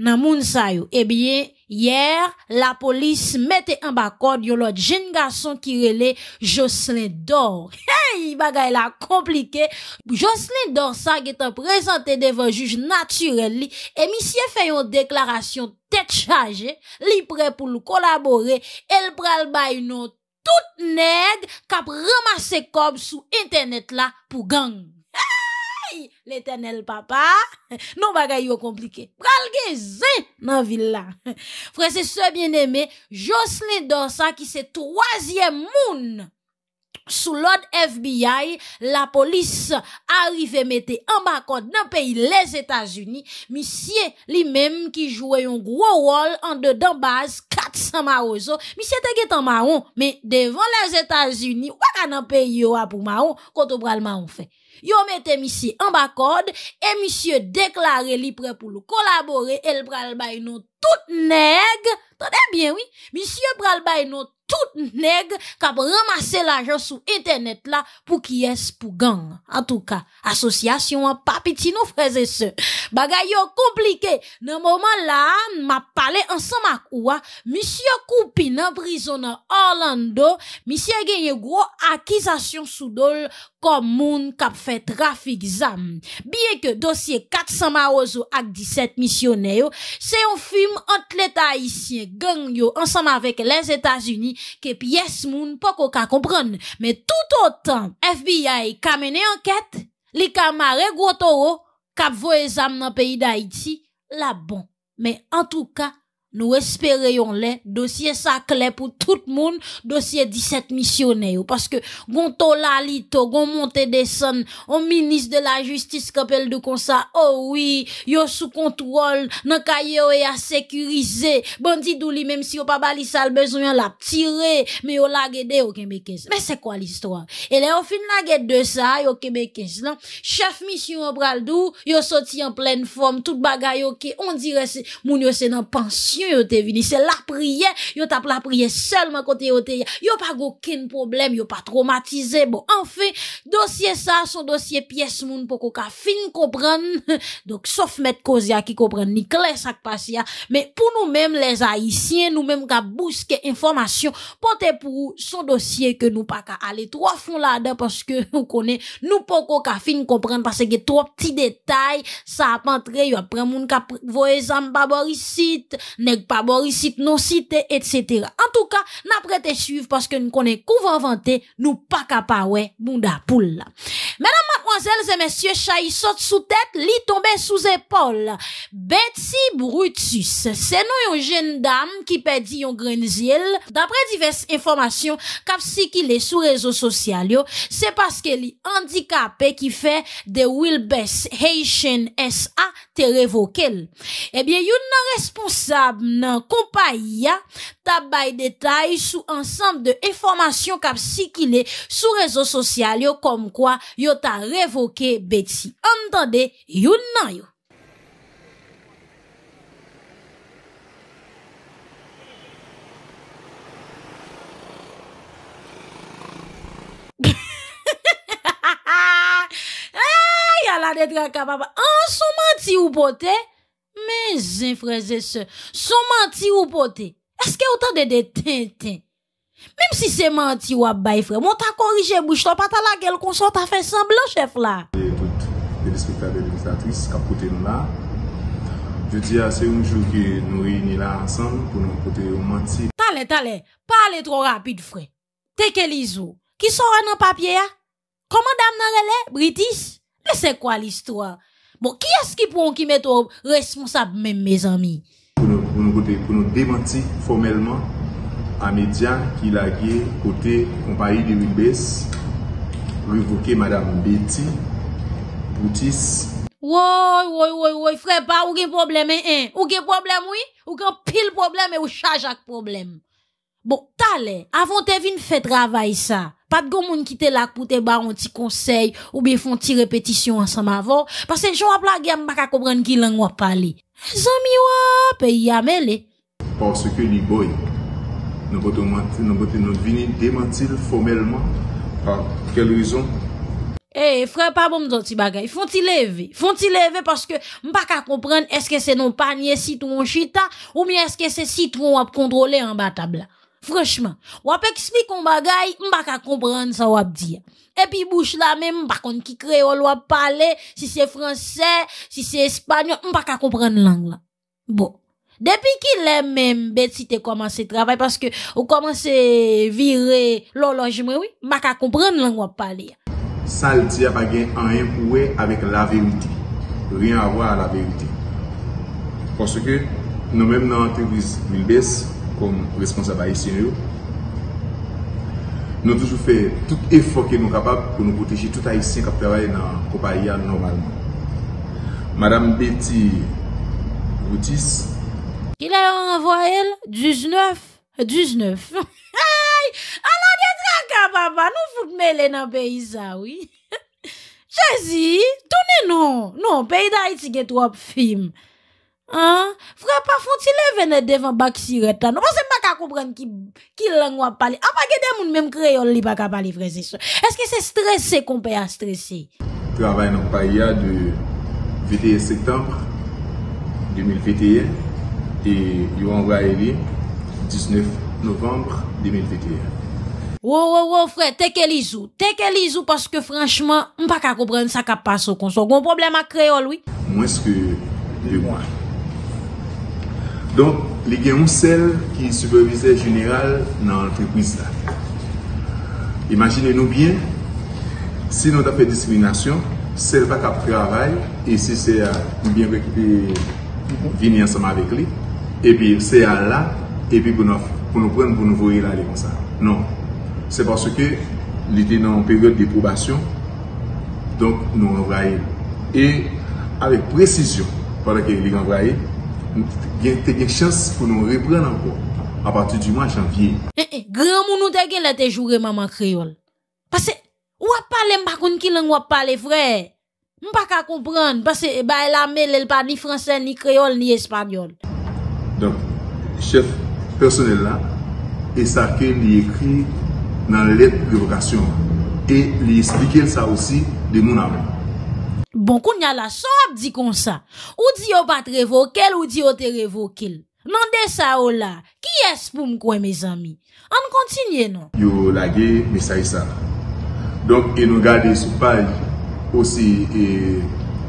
nan moun sa yo. Ebyen, yer, la polis mette an bakode yo lot jen gason ki rele Jocelyn Dor. Hey, bagay la komplike. Jocelyn Dor sa getan prezante devan juj naturel li. Emi siye feyon deklarasyon tet chaje, li pre pou nou kolabore, el pral bay nou tou. Tout neg kap remase kob sou internet la pou gang. Hey, l'Eternel Papa, nou bagay yo komplike. Pral ge zin nan villa. Frè se se bien eme, Jocelyne Dorsan ki se troasyem moun. Sou lod FBI, la polis arive mette an bakod nan peyi les Etats-Unis, misye li menm ki jwe yon gwo wol an de danbaz 400 maouzo. Misye teke tan maou, men devan les Etats-Unis, wak an an peyi yo apou maou koto pral maou fe. Yo mette misye an bakod, e misye deklare li pre pou lou kolabore, el pral bay nou tout neg, tonè bien oui, misye pral bay nou, tout nègre qui a ramassé l'argent sur internet là pour qui est pour gang. En tout cas, association Papitino petit nous frères et compliqué. Dans moment là, m'a parlé ensemble à quoi hein. monsieur Coupin prison Orlando, monsieur gagné gros accusation sous dol comme moun kap fè trafik zam. bien que dossier 400 marozo ak 17 missionnaires c'est un film entre l'État haïtiens gang yo ensemble avec les états unis ke pièce moun poko ka comprendre. Mais tout autant, FBI kamene enquête li kamare gwo toro kap voye zam nan pays d'Haïti. la bon. Mais en tout cas, Nou espereyon lè, dosye sak lè pou tout moun, dosye 17 misyonè yo. Paske, gontou lalito, gont monte deson, an minis de la justis kapel do konsa, oh oui, yo sou kontrol, nan kaye yo ya e sekurize, bandidou li, mèm si yo pa bali sal, bezou yan la ptire, mè yo lage de yo kemekez. Mè se kwa l'histoire? E lè, ou fin lage de sa, yo kemekez lan, chef misyon obral do, yo soti an plen fòm, tout bagay yo ki, on direse, moun yo se nan pension, yo te vini, se la priye, yo tap la priye selman kote yo te ya, yo pa goken problem, yo pa traumatize bon, anfe, dosye sa, son dosye piyes moun, poko ka fin kopren, dok sof met kozya ki kopren, ni kles ak pasya me pou nou menm les aisyen nou menm ka buske informasyon pote pou son dosye ke nou pa ka ale, tro fon la den, poske nou konen, nou poko ka fin kopren, pase ge tro pti detay sa apantre, yo apren moun ka voye zan babori sit, ne Paborisit, nosite, etc. En tou ka, na prete chiv Paske nou konen kou van vante Nou pa kapa we, mou da poula Menan makonzel ze mesye Chayi sot sou tet, li tombe sou zepol Betsy Brutus Se nou yon jen dam Ki pedi yon grenziel Dapre divers informasyon Kapsi ki le sou rezo sosyal yo Se paske li handikape Ki fe de Wilbeth Haitian S.A. te revoke l. Ebyen, yon nan responsab nan kompa ya, tabay detay sou ansamble de informasyon kap si ki le sou rezo sosyal yo, komkwa yo ta revoke beti. Antande, yon nan yo. Ayalade dra kababa, an, son manti ou pote? Men zin freze se, son manti ou pote? Eske ou tan dede ten ten? Mem si se manti wabay fre, moun ta korije mouj to pata la gel konso ta fe san blon chef la. De l'especta de l'espectatrice ka pote nou la, je di a se unjou ki nou yini la ansan pou nou pote ou manti. Tale tale, pale tro rapide fre, teke li zo, ki soran an papye ya? Koman dam nan rele, british? Mè sè kwa l'istwa? Bon, ki yas ki pou an ki mèt ou responsab mèm mèz an mi? Pou nou demanti formèlman a medyan ki lage kote kompanyi de l'UBS ou evoke madame Betty Boutis. Woy, woy, woy, woy, fred pa, ou gen probleme? Ou gen probleme, oui? Ou gen pil probleme ou chajak probleme? Bo, tale, avon te vin fè travay sa, pat gomoun ki te lak pou te ba an ti konsey ou bi fon ti repetisyon an sam avon, pase jow ap la gè m baka koubren ki lan wap pale. Zan mi wap e yamele. Porsi ke ni boy, nan bote nan vini demantil fomelman, pa, ke lorizon? E, fwen pa bom zon ti bagay, fon ti leve, fon ti leve paske m baka koubren eske se nan panye sitou an chita ou mi eske se sitou an wap kontrole an batabla. Franchman, wap eksplik kon bagay, m baka komprende sa wap diya. Epi bouch la men, m bakon ki kreol wap pale, si se franse, si se espanyol, m baka komprende lang la. Bo, depi ki lè men bet si te komanse travay, paske ou komanse vire lò lanjimre, m baka komprende lang wap pale. Sal diya bagay an yon pouwe avek la veyouti. Rien avwa la veyouti. Ponsen ki nou men nan an te bilbes, Koum responsaba isen yo. Nou toujou fe tout efok yo nou kapap pou nou boteji tout a isen kaptewa yo nan kopayi an normal. Madame Betty Boutis. Kila yon avwa el? Dujneuf? Dujneuf. Hay! Aladye tra kapapa nou foute mele nan be isa wii. Jezi, toune nou? Nou peyda iti get wap film. Frè, pa fon ti le vene devan bak si retan Ou se pa ka koubren ki langwa pali A pa gede moun mèm kreyol li pa ka pali frè se so Eske se stresse kompe ya stresse Travay nan pa ya de VTL septembre 2000 VTL E yo anwa e li 19 novembre 2000 VTL Ou ou ou frè, teke li sou Teke li sou paske franchman M pa ka koubren sa ka pa so konso Gon problem a kreyol oui Mwen se ke le mwen Donc, il y a un qui est superviseur général dans l'entreprise. là. Imaginez-nous bien, si nous avons fait discrimination, c'est pas travaille travail et si c'est bien venir ensemble avec lui, et eh puis c'est là, et puis pour nous, pour nous prendre, pour nous voir là, comme ça. Non. C'est parce que nous dans une période de probation, donc nous avons Et avec précision, pendant qu'il nous envoyé, il y a une chance pour nous reprendre encore à partir du mois de janvier. Eh, eh, grand monde nous a gagné la joué maman créole. Parce que, ou a parle pas qui langue ou a parlé, frère. pas comprendre. Parce que, eh, bah, elle a mêlé, ni français, ni créole, ni espagnol. Donc, chef personnel là, et ça qu'il écrit dans la lettre de révocation. Et lui expliquer ça aussi de mon amour. Bon, kou nya la so ap di kon sa. Ou di yo bat revokel, ou di yo te revokel. Nan de sa ou la, ki es pou mkwen me zami? An kontinye non? Yo lage mesaj sa. Donk e nou gade sou paye, osi e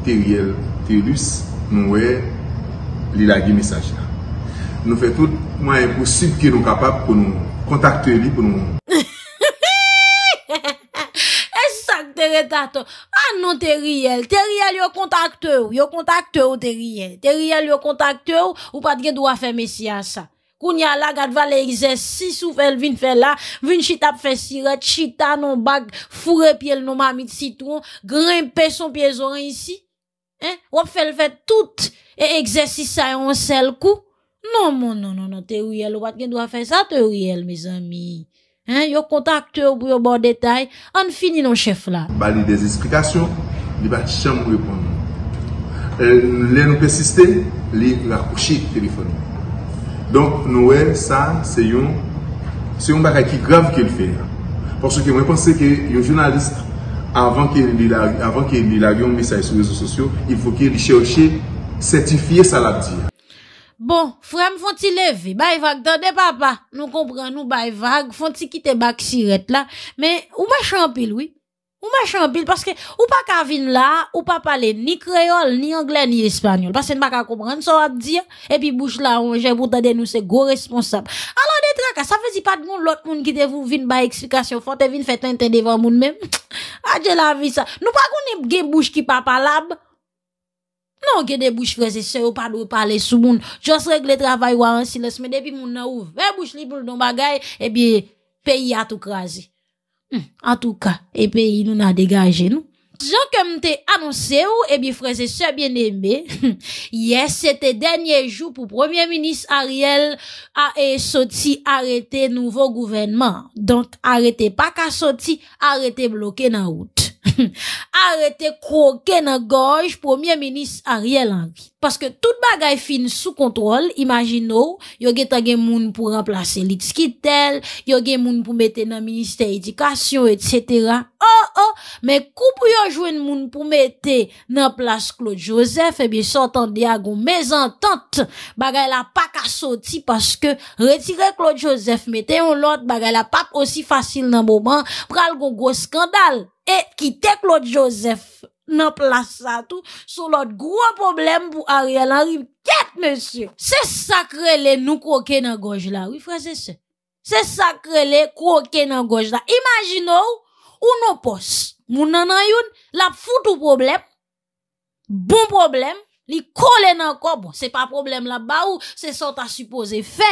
teriel, terius, nou we li lage mesaj la. Nou fe tout mwen e posib ki nou kapap pou nou kontakte li pou nou... A ah, nan te riyel, te riyel yo kontakte ou, yo kontakte ou te riyel, te riyel yo kontakte ou ou pat gen dwa fe mesi an sa Koun ya la gad val e egzesis ou fel vin fel la, vin chita pe fesiret, chita nan bag, fure piel nan mamit sitron, grimpe son piezon an isi Ou ap fel fet tout e egzesis sa an sel kou, nan man nan nan nan te riyel ou pat gen dwa fe sa te riyel mes ami Yon kontakte ou bou yon bon detay, an finin yon chef la. Ba li desesplikasyon, li bat chanm pou yon pon. Li nou pesiste, li lakouche telefoni. Don nou e, sa, se yon, se yon bagay ki grav ki l fe. Pon sou ki mwen pense ki yon jounalist, avan ki li lakyon misay sou yon sosyo, il fokir li che oche certifiye sa lakdi. Bon, frèm, fwant ti leve, bay vag, tante papa, nou kompren nou bay vag, fwant ti kite bak siret la, men, ou mè chanpil, oui, ou mè chanpil, paske ou pa ka vin la, ou pa pale ni kreol, ni anglè, ni espanyol, paske nou pa ka kompren, sou a diya, epi bouche la onje, bouta den nou se go responsable. Alon de traka, sa vezi pat nou lot moun ki te voun vin bay eksplikasyon, fwante vin fète entende voun moun men, adje la vi sa, nou pa konen ge bouche ki papa lab, Non gen de bouche freze se ou pa lou pale sou moun, jons regle travay wa ansi lesme depi moun nan ou ve bouche li pou l don bagay e eh bi peyi a tou krazi. An hmm, tou ka, e peyi nou na degaje nou. Jons ke mte anonsè ou e bi freze se bienembe, yes, sete denye jou pou premier minis Ariel a e eh, soti arete nouvo gouvenman. Donk arete pa ka soti, arete bloke nan oud. Arrete kro gen a goj Premier ministre a rye langi Paske tout bagay fin sou kontrol Imagino, yo gen ta gen moun Pou remplase lits ki tel Yo gen moun pou mette nan minister edikasyon Etcetera Oh, oh. Me kou pou yon jwen moun pou mete nan plas Claude Joseph E eh bi sortan diya goun mezantante Bagay la pak asoti paske Retire Claude Joseph mete yon lot Bagay la pak osi fasil nan bo ban Pral goun goun skandal E kite Claude Joseph nan plas sa tout Sou lot gro problem pou a riyan Arrim ket monsie Se sakre le nou kouke nan goj la Ou yi fraze se Se sakre le kouke nan goj la Imagino ou Ou nou pos, moun nanan yon, la foute ou problem, bon problem, li kole nan kon, bon se pa problem la ba ou, se sota suppose fe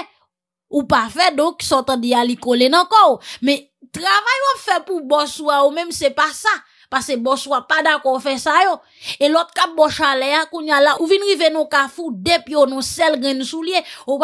ou pa fe, doke sota diya li kole nan kon ou, me travay wap fe pou boso a ou menm se pa sa. pase bos wap pa da kon fè sa yo. E lot kap bò chalè ya koun ya la ou vinrive nou ka fò dep yo nou sel gren sou liye ou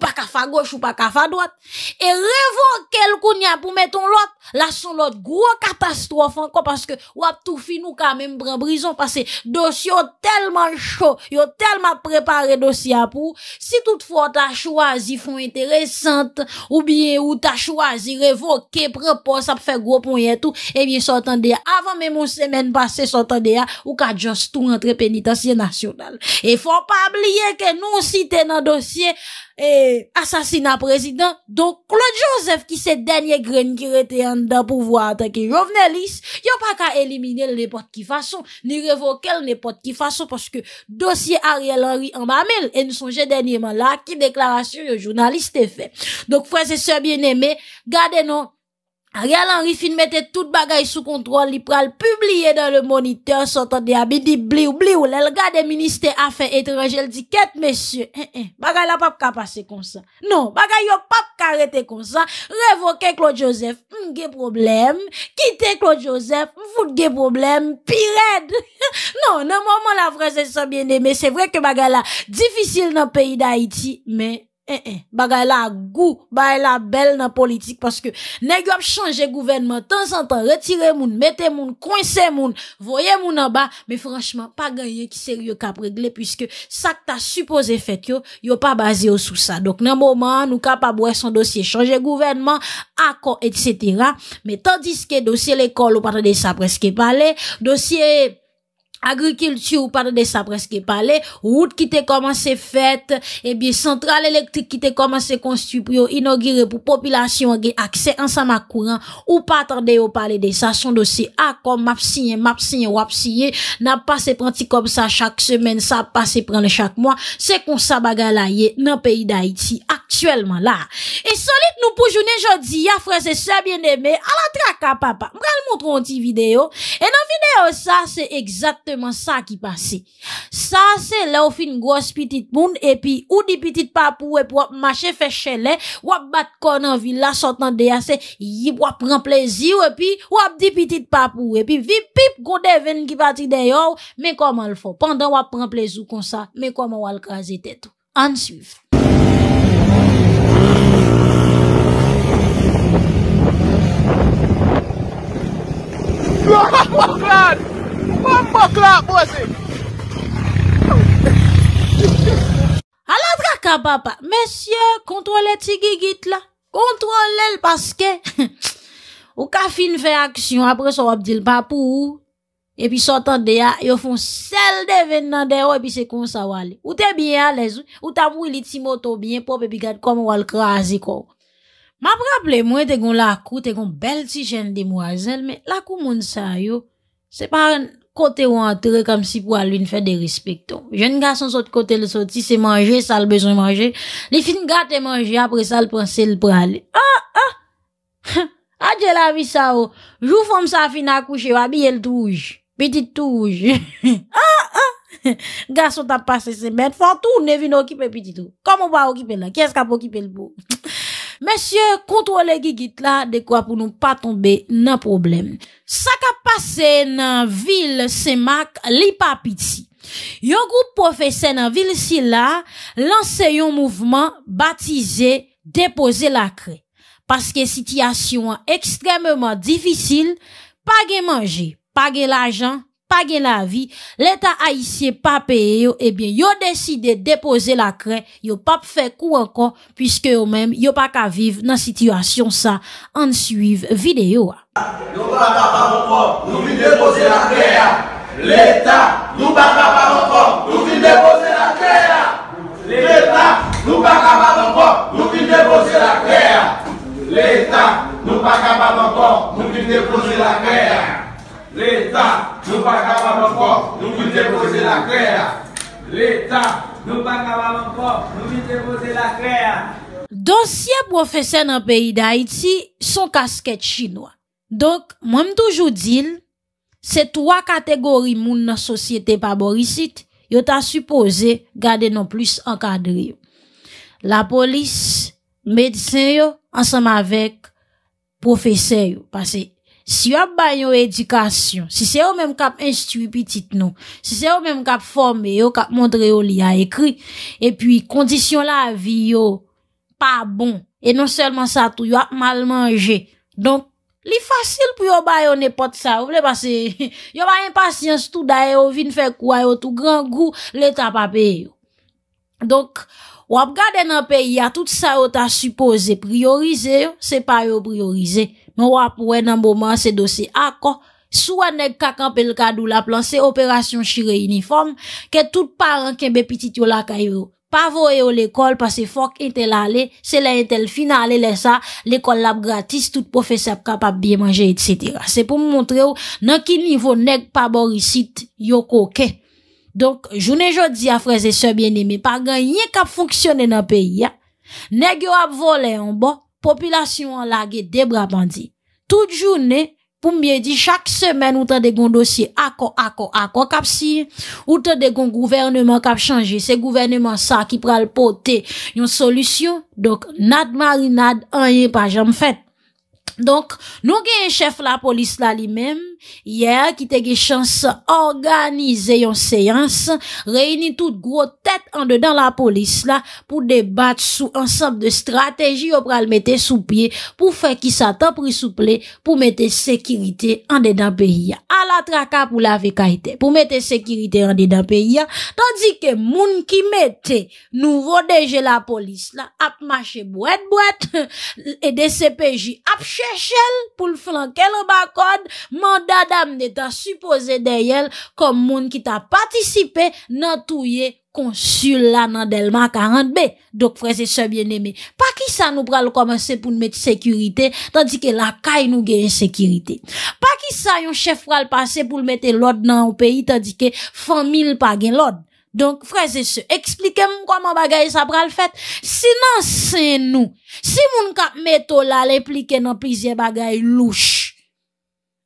pa kafa goch ou pa kafa doat. E revò kel koun ya pou meton lot la son lot gwo katastrof anko paske wap tou finou ka menm brin brison pase dosi yo telman chò, yo telman preparè dosi ya pou. Si tout fò ta chwazi fon enteresante ou biye ou ta chwazi revò ke prepò sa pou fè gwo pou yè tou, e biye sotan de avon men moun semen basè sotande ya ou ka jostou antre penitansye nasyonal. E fwa pa abliye ke nou siten nan dosye e, asasina prezident, do Claude Joseph ki se denye gren kirete an da pou vwa ata ki rovne lis, yo pa ka elimine le nepot ki fason, li revoke le nepot ki fason paske dosye Ariel Henry an ba mel, e nou sonje denye man la ki deklarasyon yo jounaliste fe. Dok fwese se bieneme, gade nan Agal an rifin mette tout bagay sou kontrol, li pral publiye dan le moniteur, sotan di abid, di bliw, bliw, lèl gade minister afe etrevejel di ket mesye. Bagay la pap ka pase konsan. Non, bagay yo pap ka rete konsan, revoke klo Josef, mge problem, kite klo Josef, mfout ge problem, pi red. Non, nan mouman la vreze san bien eme, se vre ke bagay la difisil nan peyi da iti, men. E, e, bagay la gou, bagay la bel nan politik, paske nen yo ap chanje gouvenman, tan san tan, retire moun, mette moun, konye se moun, voye moun nan ba, me franchman, pa ganyen ki ser yo kap regle, pwiske sa kta supose fet yo, yo pa baze yo sou sa. Dok nan mouman, nou kap ap boye son dosye, chanje gouvenman, akon, et cetera, me tandis ke dosye lekol, ou patade sa preske pale, dosye... Agrikultur ou patande sa preske pale Rout ki te koman se fet Ebi, sentral elektrik ki te koman se Konstitu priyo inogire pou Popilasyon ge akse ansama kouran Ou patande yo pale de sa Son dosi akom, map sinye, map sinye Wap sinye, na pase pranti kom sa Chak semen, sa pase pranti chak mwa Se kon sa baga la ye Nan peyi da iti, aktuelman la E solit nou poujounen jodi Ya franse, sa bien eme, ala traka Papa, mral moutron ti video E nan video sa, se exakte sa ki pase. Sa se la ou fin gos pitit moun, epi ou di pitit papou, epi wap mache fechele, wap bat konan vila sot nan deya se, yip wap pran plezi, epi wap di pitit papou, epi vip pip kode ven ki pati deyo, men koman l fo pandan wap pran plezi kon sa, men koman wal kaze tet. An suif. Wap! Mwen mbok la boze. A la dra ka papa, mesye kontrole ti gigit la, kontrole l paske, ou ka fin fe aksyon, apre so wap di l papou, epi sotan de ya, yo fon sel de ven nan de yo, epi se kon sa wale, ou te biye alez, ou ta mou li ti moto bien, pou pe pi gad kom wal krazi kou. Ma praple mwen te kon lakou, te kon bel ti jen demwazel, me lakou moun sa yo, c'est pas un côté ou entré comme si pour lui fait des respectons. Jeune garçon saute côté le sorti, c'est manger, ça le besoin manger. Les filles, gâtes et manger, après ça le prince le prend aller. Ah, ah! Adieu la vie ça, oh! Joue forme ça fin à coucher, va bien le touche. Petit touche. ah, ah! garçon t'as passé c'est mettre. faut tout, ne occuper petit tout. Comment on va occuper là? Qui est-ce qu'a occupé le beau? Monsye kontrole gigit la dekwa pou nou pa tombe nan problem. Sa ka pase nan vil semak li papiti. Yon group profese nan vil si la lanse yon mouvment batize depose lakre. Paske sityasyon ekstrememan difisil, page manje, page lajan. Pagè la vi, l'Etat a isye papeye yo, ebyen eh yo deside depose la kre, yo pape fe kou ankon, pwiske yo men yo pa ka vive nan sitwasyon sa. An suive videyo. Nou pa ka pa ankon, nou ki depose la kre ya. L'Etat nou pa ka pa ankon, nou ki depose la kre ya. L'Etat nou pa ka pa ankon, nou ki depose la kre ya. L'Etat nou pa ka pa ankon, nou ki depose la kre ya. L'Etat nou pa kaval anpok, nou mi depoze la kreya. L'Etat nou pa kaval anpok, nou mi depoze la kreya. Don siye profese nan peyi da iti, son kasket chinois. Donk, mwen m toujou dil, se 3 kategori moun nan sosyete paborisit, yo ta supose gade non plus ankadriyo. La polis, mediseyo, ansanm avek profeseyo, passeye. Si yo ap banyo edikasyon, si se yo menm kap instituy pitit nou, si se yo menm kap forme yo, kap montre yo li a ekri, e pi kondisyon la vi yo pa bon, e non selman sa tou yo ap mal manje. Don, li fasil pou yo banyo ne pot sa, yo banyo pasyans tout daye, yo vin fe kwa yo, tout gran gou, le ta pa pe yo. Don, yo ap gade nan peyi a tout sa yo ta suppose priorize yo, se pa yo priorize yo. Mwen wap wè nan boman se dosè akon Swa neg kakan pel kadou la plan Se operasyon shire uniform Ke tout paran ken be pitit yo la kayro Pa voè yo l'ekol Pase fok intel ale Se la intel final ele sa L'ekol lab gratis Tout profesèp kapap biye manje etc Se pou mwontre yo Nan ki nivou neg paborisit Yo koke Donk jounen jodi a freze se bien eme Pargan yen kap fonksyonen nan peyi ya Neg yo ap vo lè an bon Popilasyon an lage debra bandi. Tout jounen pou mbyedi chak semen ou tade kon dosye akon akon akon kap siye. Ou tade kon gouvernemen kap chanje. Se gouvernemen sa ki pral pote yon solusyon. Dok nad marinad anye pa jom fèt. Donk, nou genye chef la polis la li mem Yer, ki te genye chans Organize yon seyans Reyni tout gro Tet an de dan la polis la Pou debat sou ansap de strategi O pral mette sou pie Pou fe ki sa ta prisouple Pou mette sekirite an de dan periya A la traka pou la vekaite Pou mette sekirite an de dan periya Tandike moun ki mette Nou rodeje la polis la Ap mache bouet bouet E de sepeji apchebote Chechel pou l flanke le bakod, mandadam neta supose deyel kom moun ki ta patisipe nan touye konsul la nan delman 40B. Dok freze sebyen eme, pakisa nou pral komanse pou l mette sekurite, tandike la kay nou gen sekurite. Pakisa yon chef pral pase pou l mette lod nan ou peyi, tandike famil pa gen lod. Donk freze se, eksplike mou koman bagay sa pral fèt, sinan sen nou, si moun kap meto lal implike nan pizye bagay louche.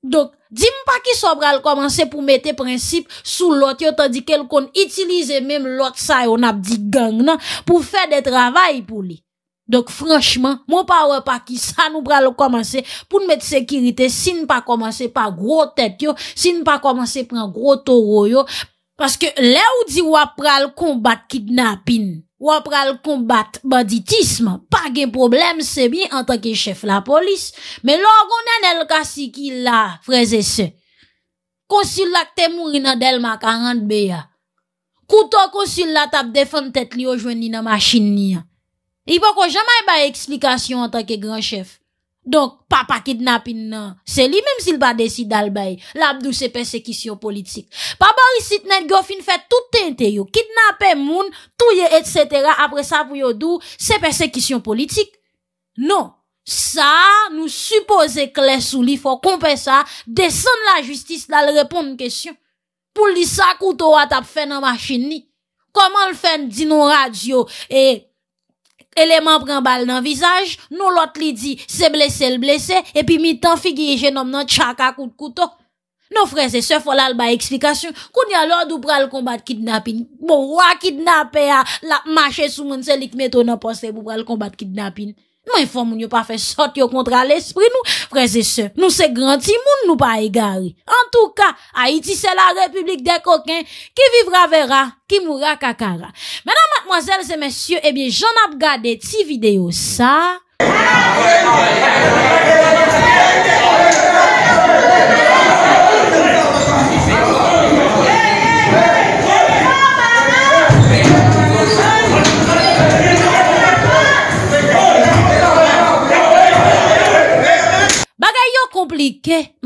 Donk, di mou pa ki sa pral komanse pou mette prinsip sou lot yo, tandi kel kon itilize mèm lot sa yo nap di gang nan, pou fè de travay pou li. Donk, franchman, mou pa wè pa ki sa nou pral komanse pou nmette sekirite si npa komanse pa gro tèt yo, si npa komanse pren gro toro yo, Paske le ou di wap pral kombat kidnapin, wap pral kombat banditisme, pa gen problem sebi en tanke chef la polis. Me lor konen el kasi ki la freze se, konsil lak te mouri nan del makarant be ya, kouto konsil lak tap defen tet li yo jwen ni nan masin ni ya. Ipo kon jaman e ba ekslikasyon en tanke gran chef. Donk, papa kidnapin nan, se li menm zil ba desi dal bay, labdou se persekisyon politik. Papa risitnen gyo fin fè tout ente yo, kidnapen moun, touye etc, apre sa pou yo dou, se persekisyon politik. Non, sa nou suppose klesou li, fò kompe sa, deson la justis la l repon mwen kesyon. Poli sa koutou atap fè nan machin ni. Koman l fèn di nou radyo e... Eleman pren bal nan vizaj, nou lot li di se blese l blese, epi mi tan figi e jenom nan chaka kout koutok. Nou freze se folal ba eksplikasyon koun ya lòd ou pral kombat kidnapin. Bo wakidnap e ah, ya, la mache sou moun se likmeto nan poste ou pral kombat kidnapin. Mwen fò moun yo pa fè sot yo kontra l'espri nou, freze se, nou se gran ti moun nou pa egari. An tou ka, Haiti se la republik de kokin, ki vivra vera, ki moura kakara. Mè nan matmoazèles e mèsyè, ebyen eh joun ap gade ti video sa.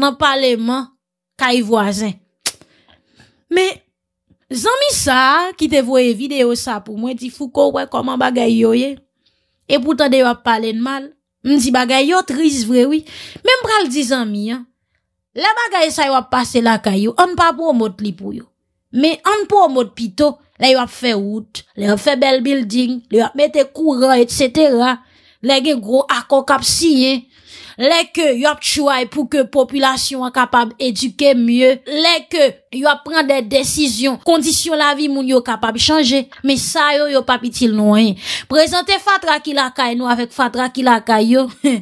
nan pale man, kay voazen. Me, zanmi sa, ki te voye video sa pou mwen, ti fuko wey, koman bagay yo ye, e poutan de wap pale n mal, mdi bagay yo, triz vrewi. Men mbral di zanmi ya, la bagay sa wap pase la kay yo, an pa pou omot li pou yo, me an pou omot pito, la wap fe wout, la wap fe bel building, la wap mete kouro, et setera, la gen gro akok ap siye, Lèk yo ap chouay pou ke populasyon wak kapab eduke mye, lèk yo ap pren de desisyon, kondisyon la vi moun yo kapab chanje, me sa yo yo papitil nou en. Eh. Prezante fatra ki lakay nou avèk fatra ki lakay yo,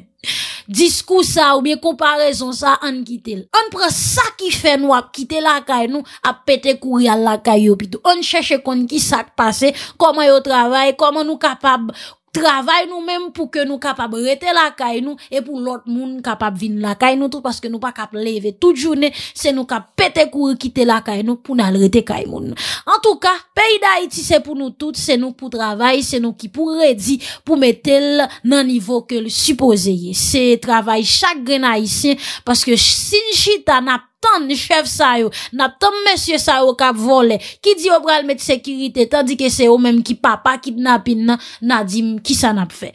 diskou sa ou bien komparezon sa an kitel. An pre sa ki fè nou ap kitel lakay nou ap pete kouri al lakay yo pi tou. An chèche kon ki sa k'pase, koman yo travay, koman nou kapab. Travay nou men pou ke nou kapab rete la kay nou E pou lot moun kapab vin la kay nou Tro paske nou pa kap leve tout jounen Se nou kap pete kou re kite la kay nou Pou nan rete kay moun En touka, pey da iti se pou nou tout Se nou pou travay, se nou ki pou redi Pou metel nan nivou ke l'suposeye Se travay chak grena isen Paske sin chita na pete Tan ni chef sa yo, na tan monsye sa yo ka vole, ki di yo bral meti sekirite, tan di ke se yo menm ki papa kidnapin nan, nan di ki sa nap fe.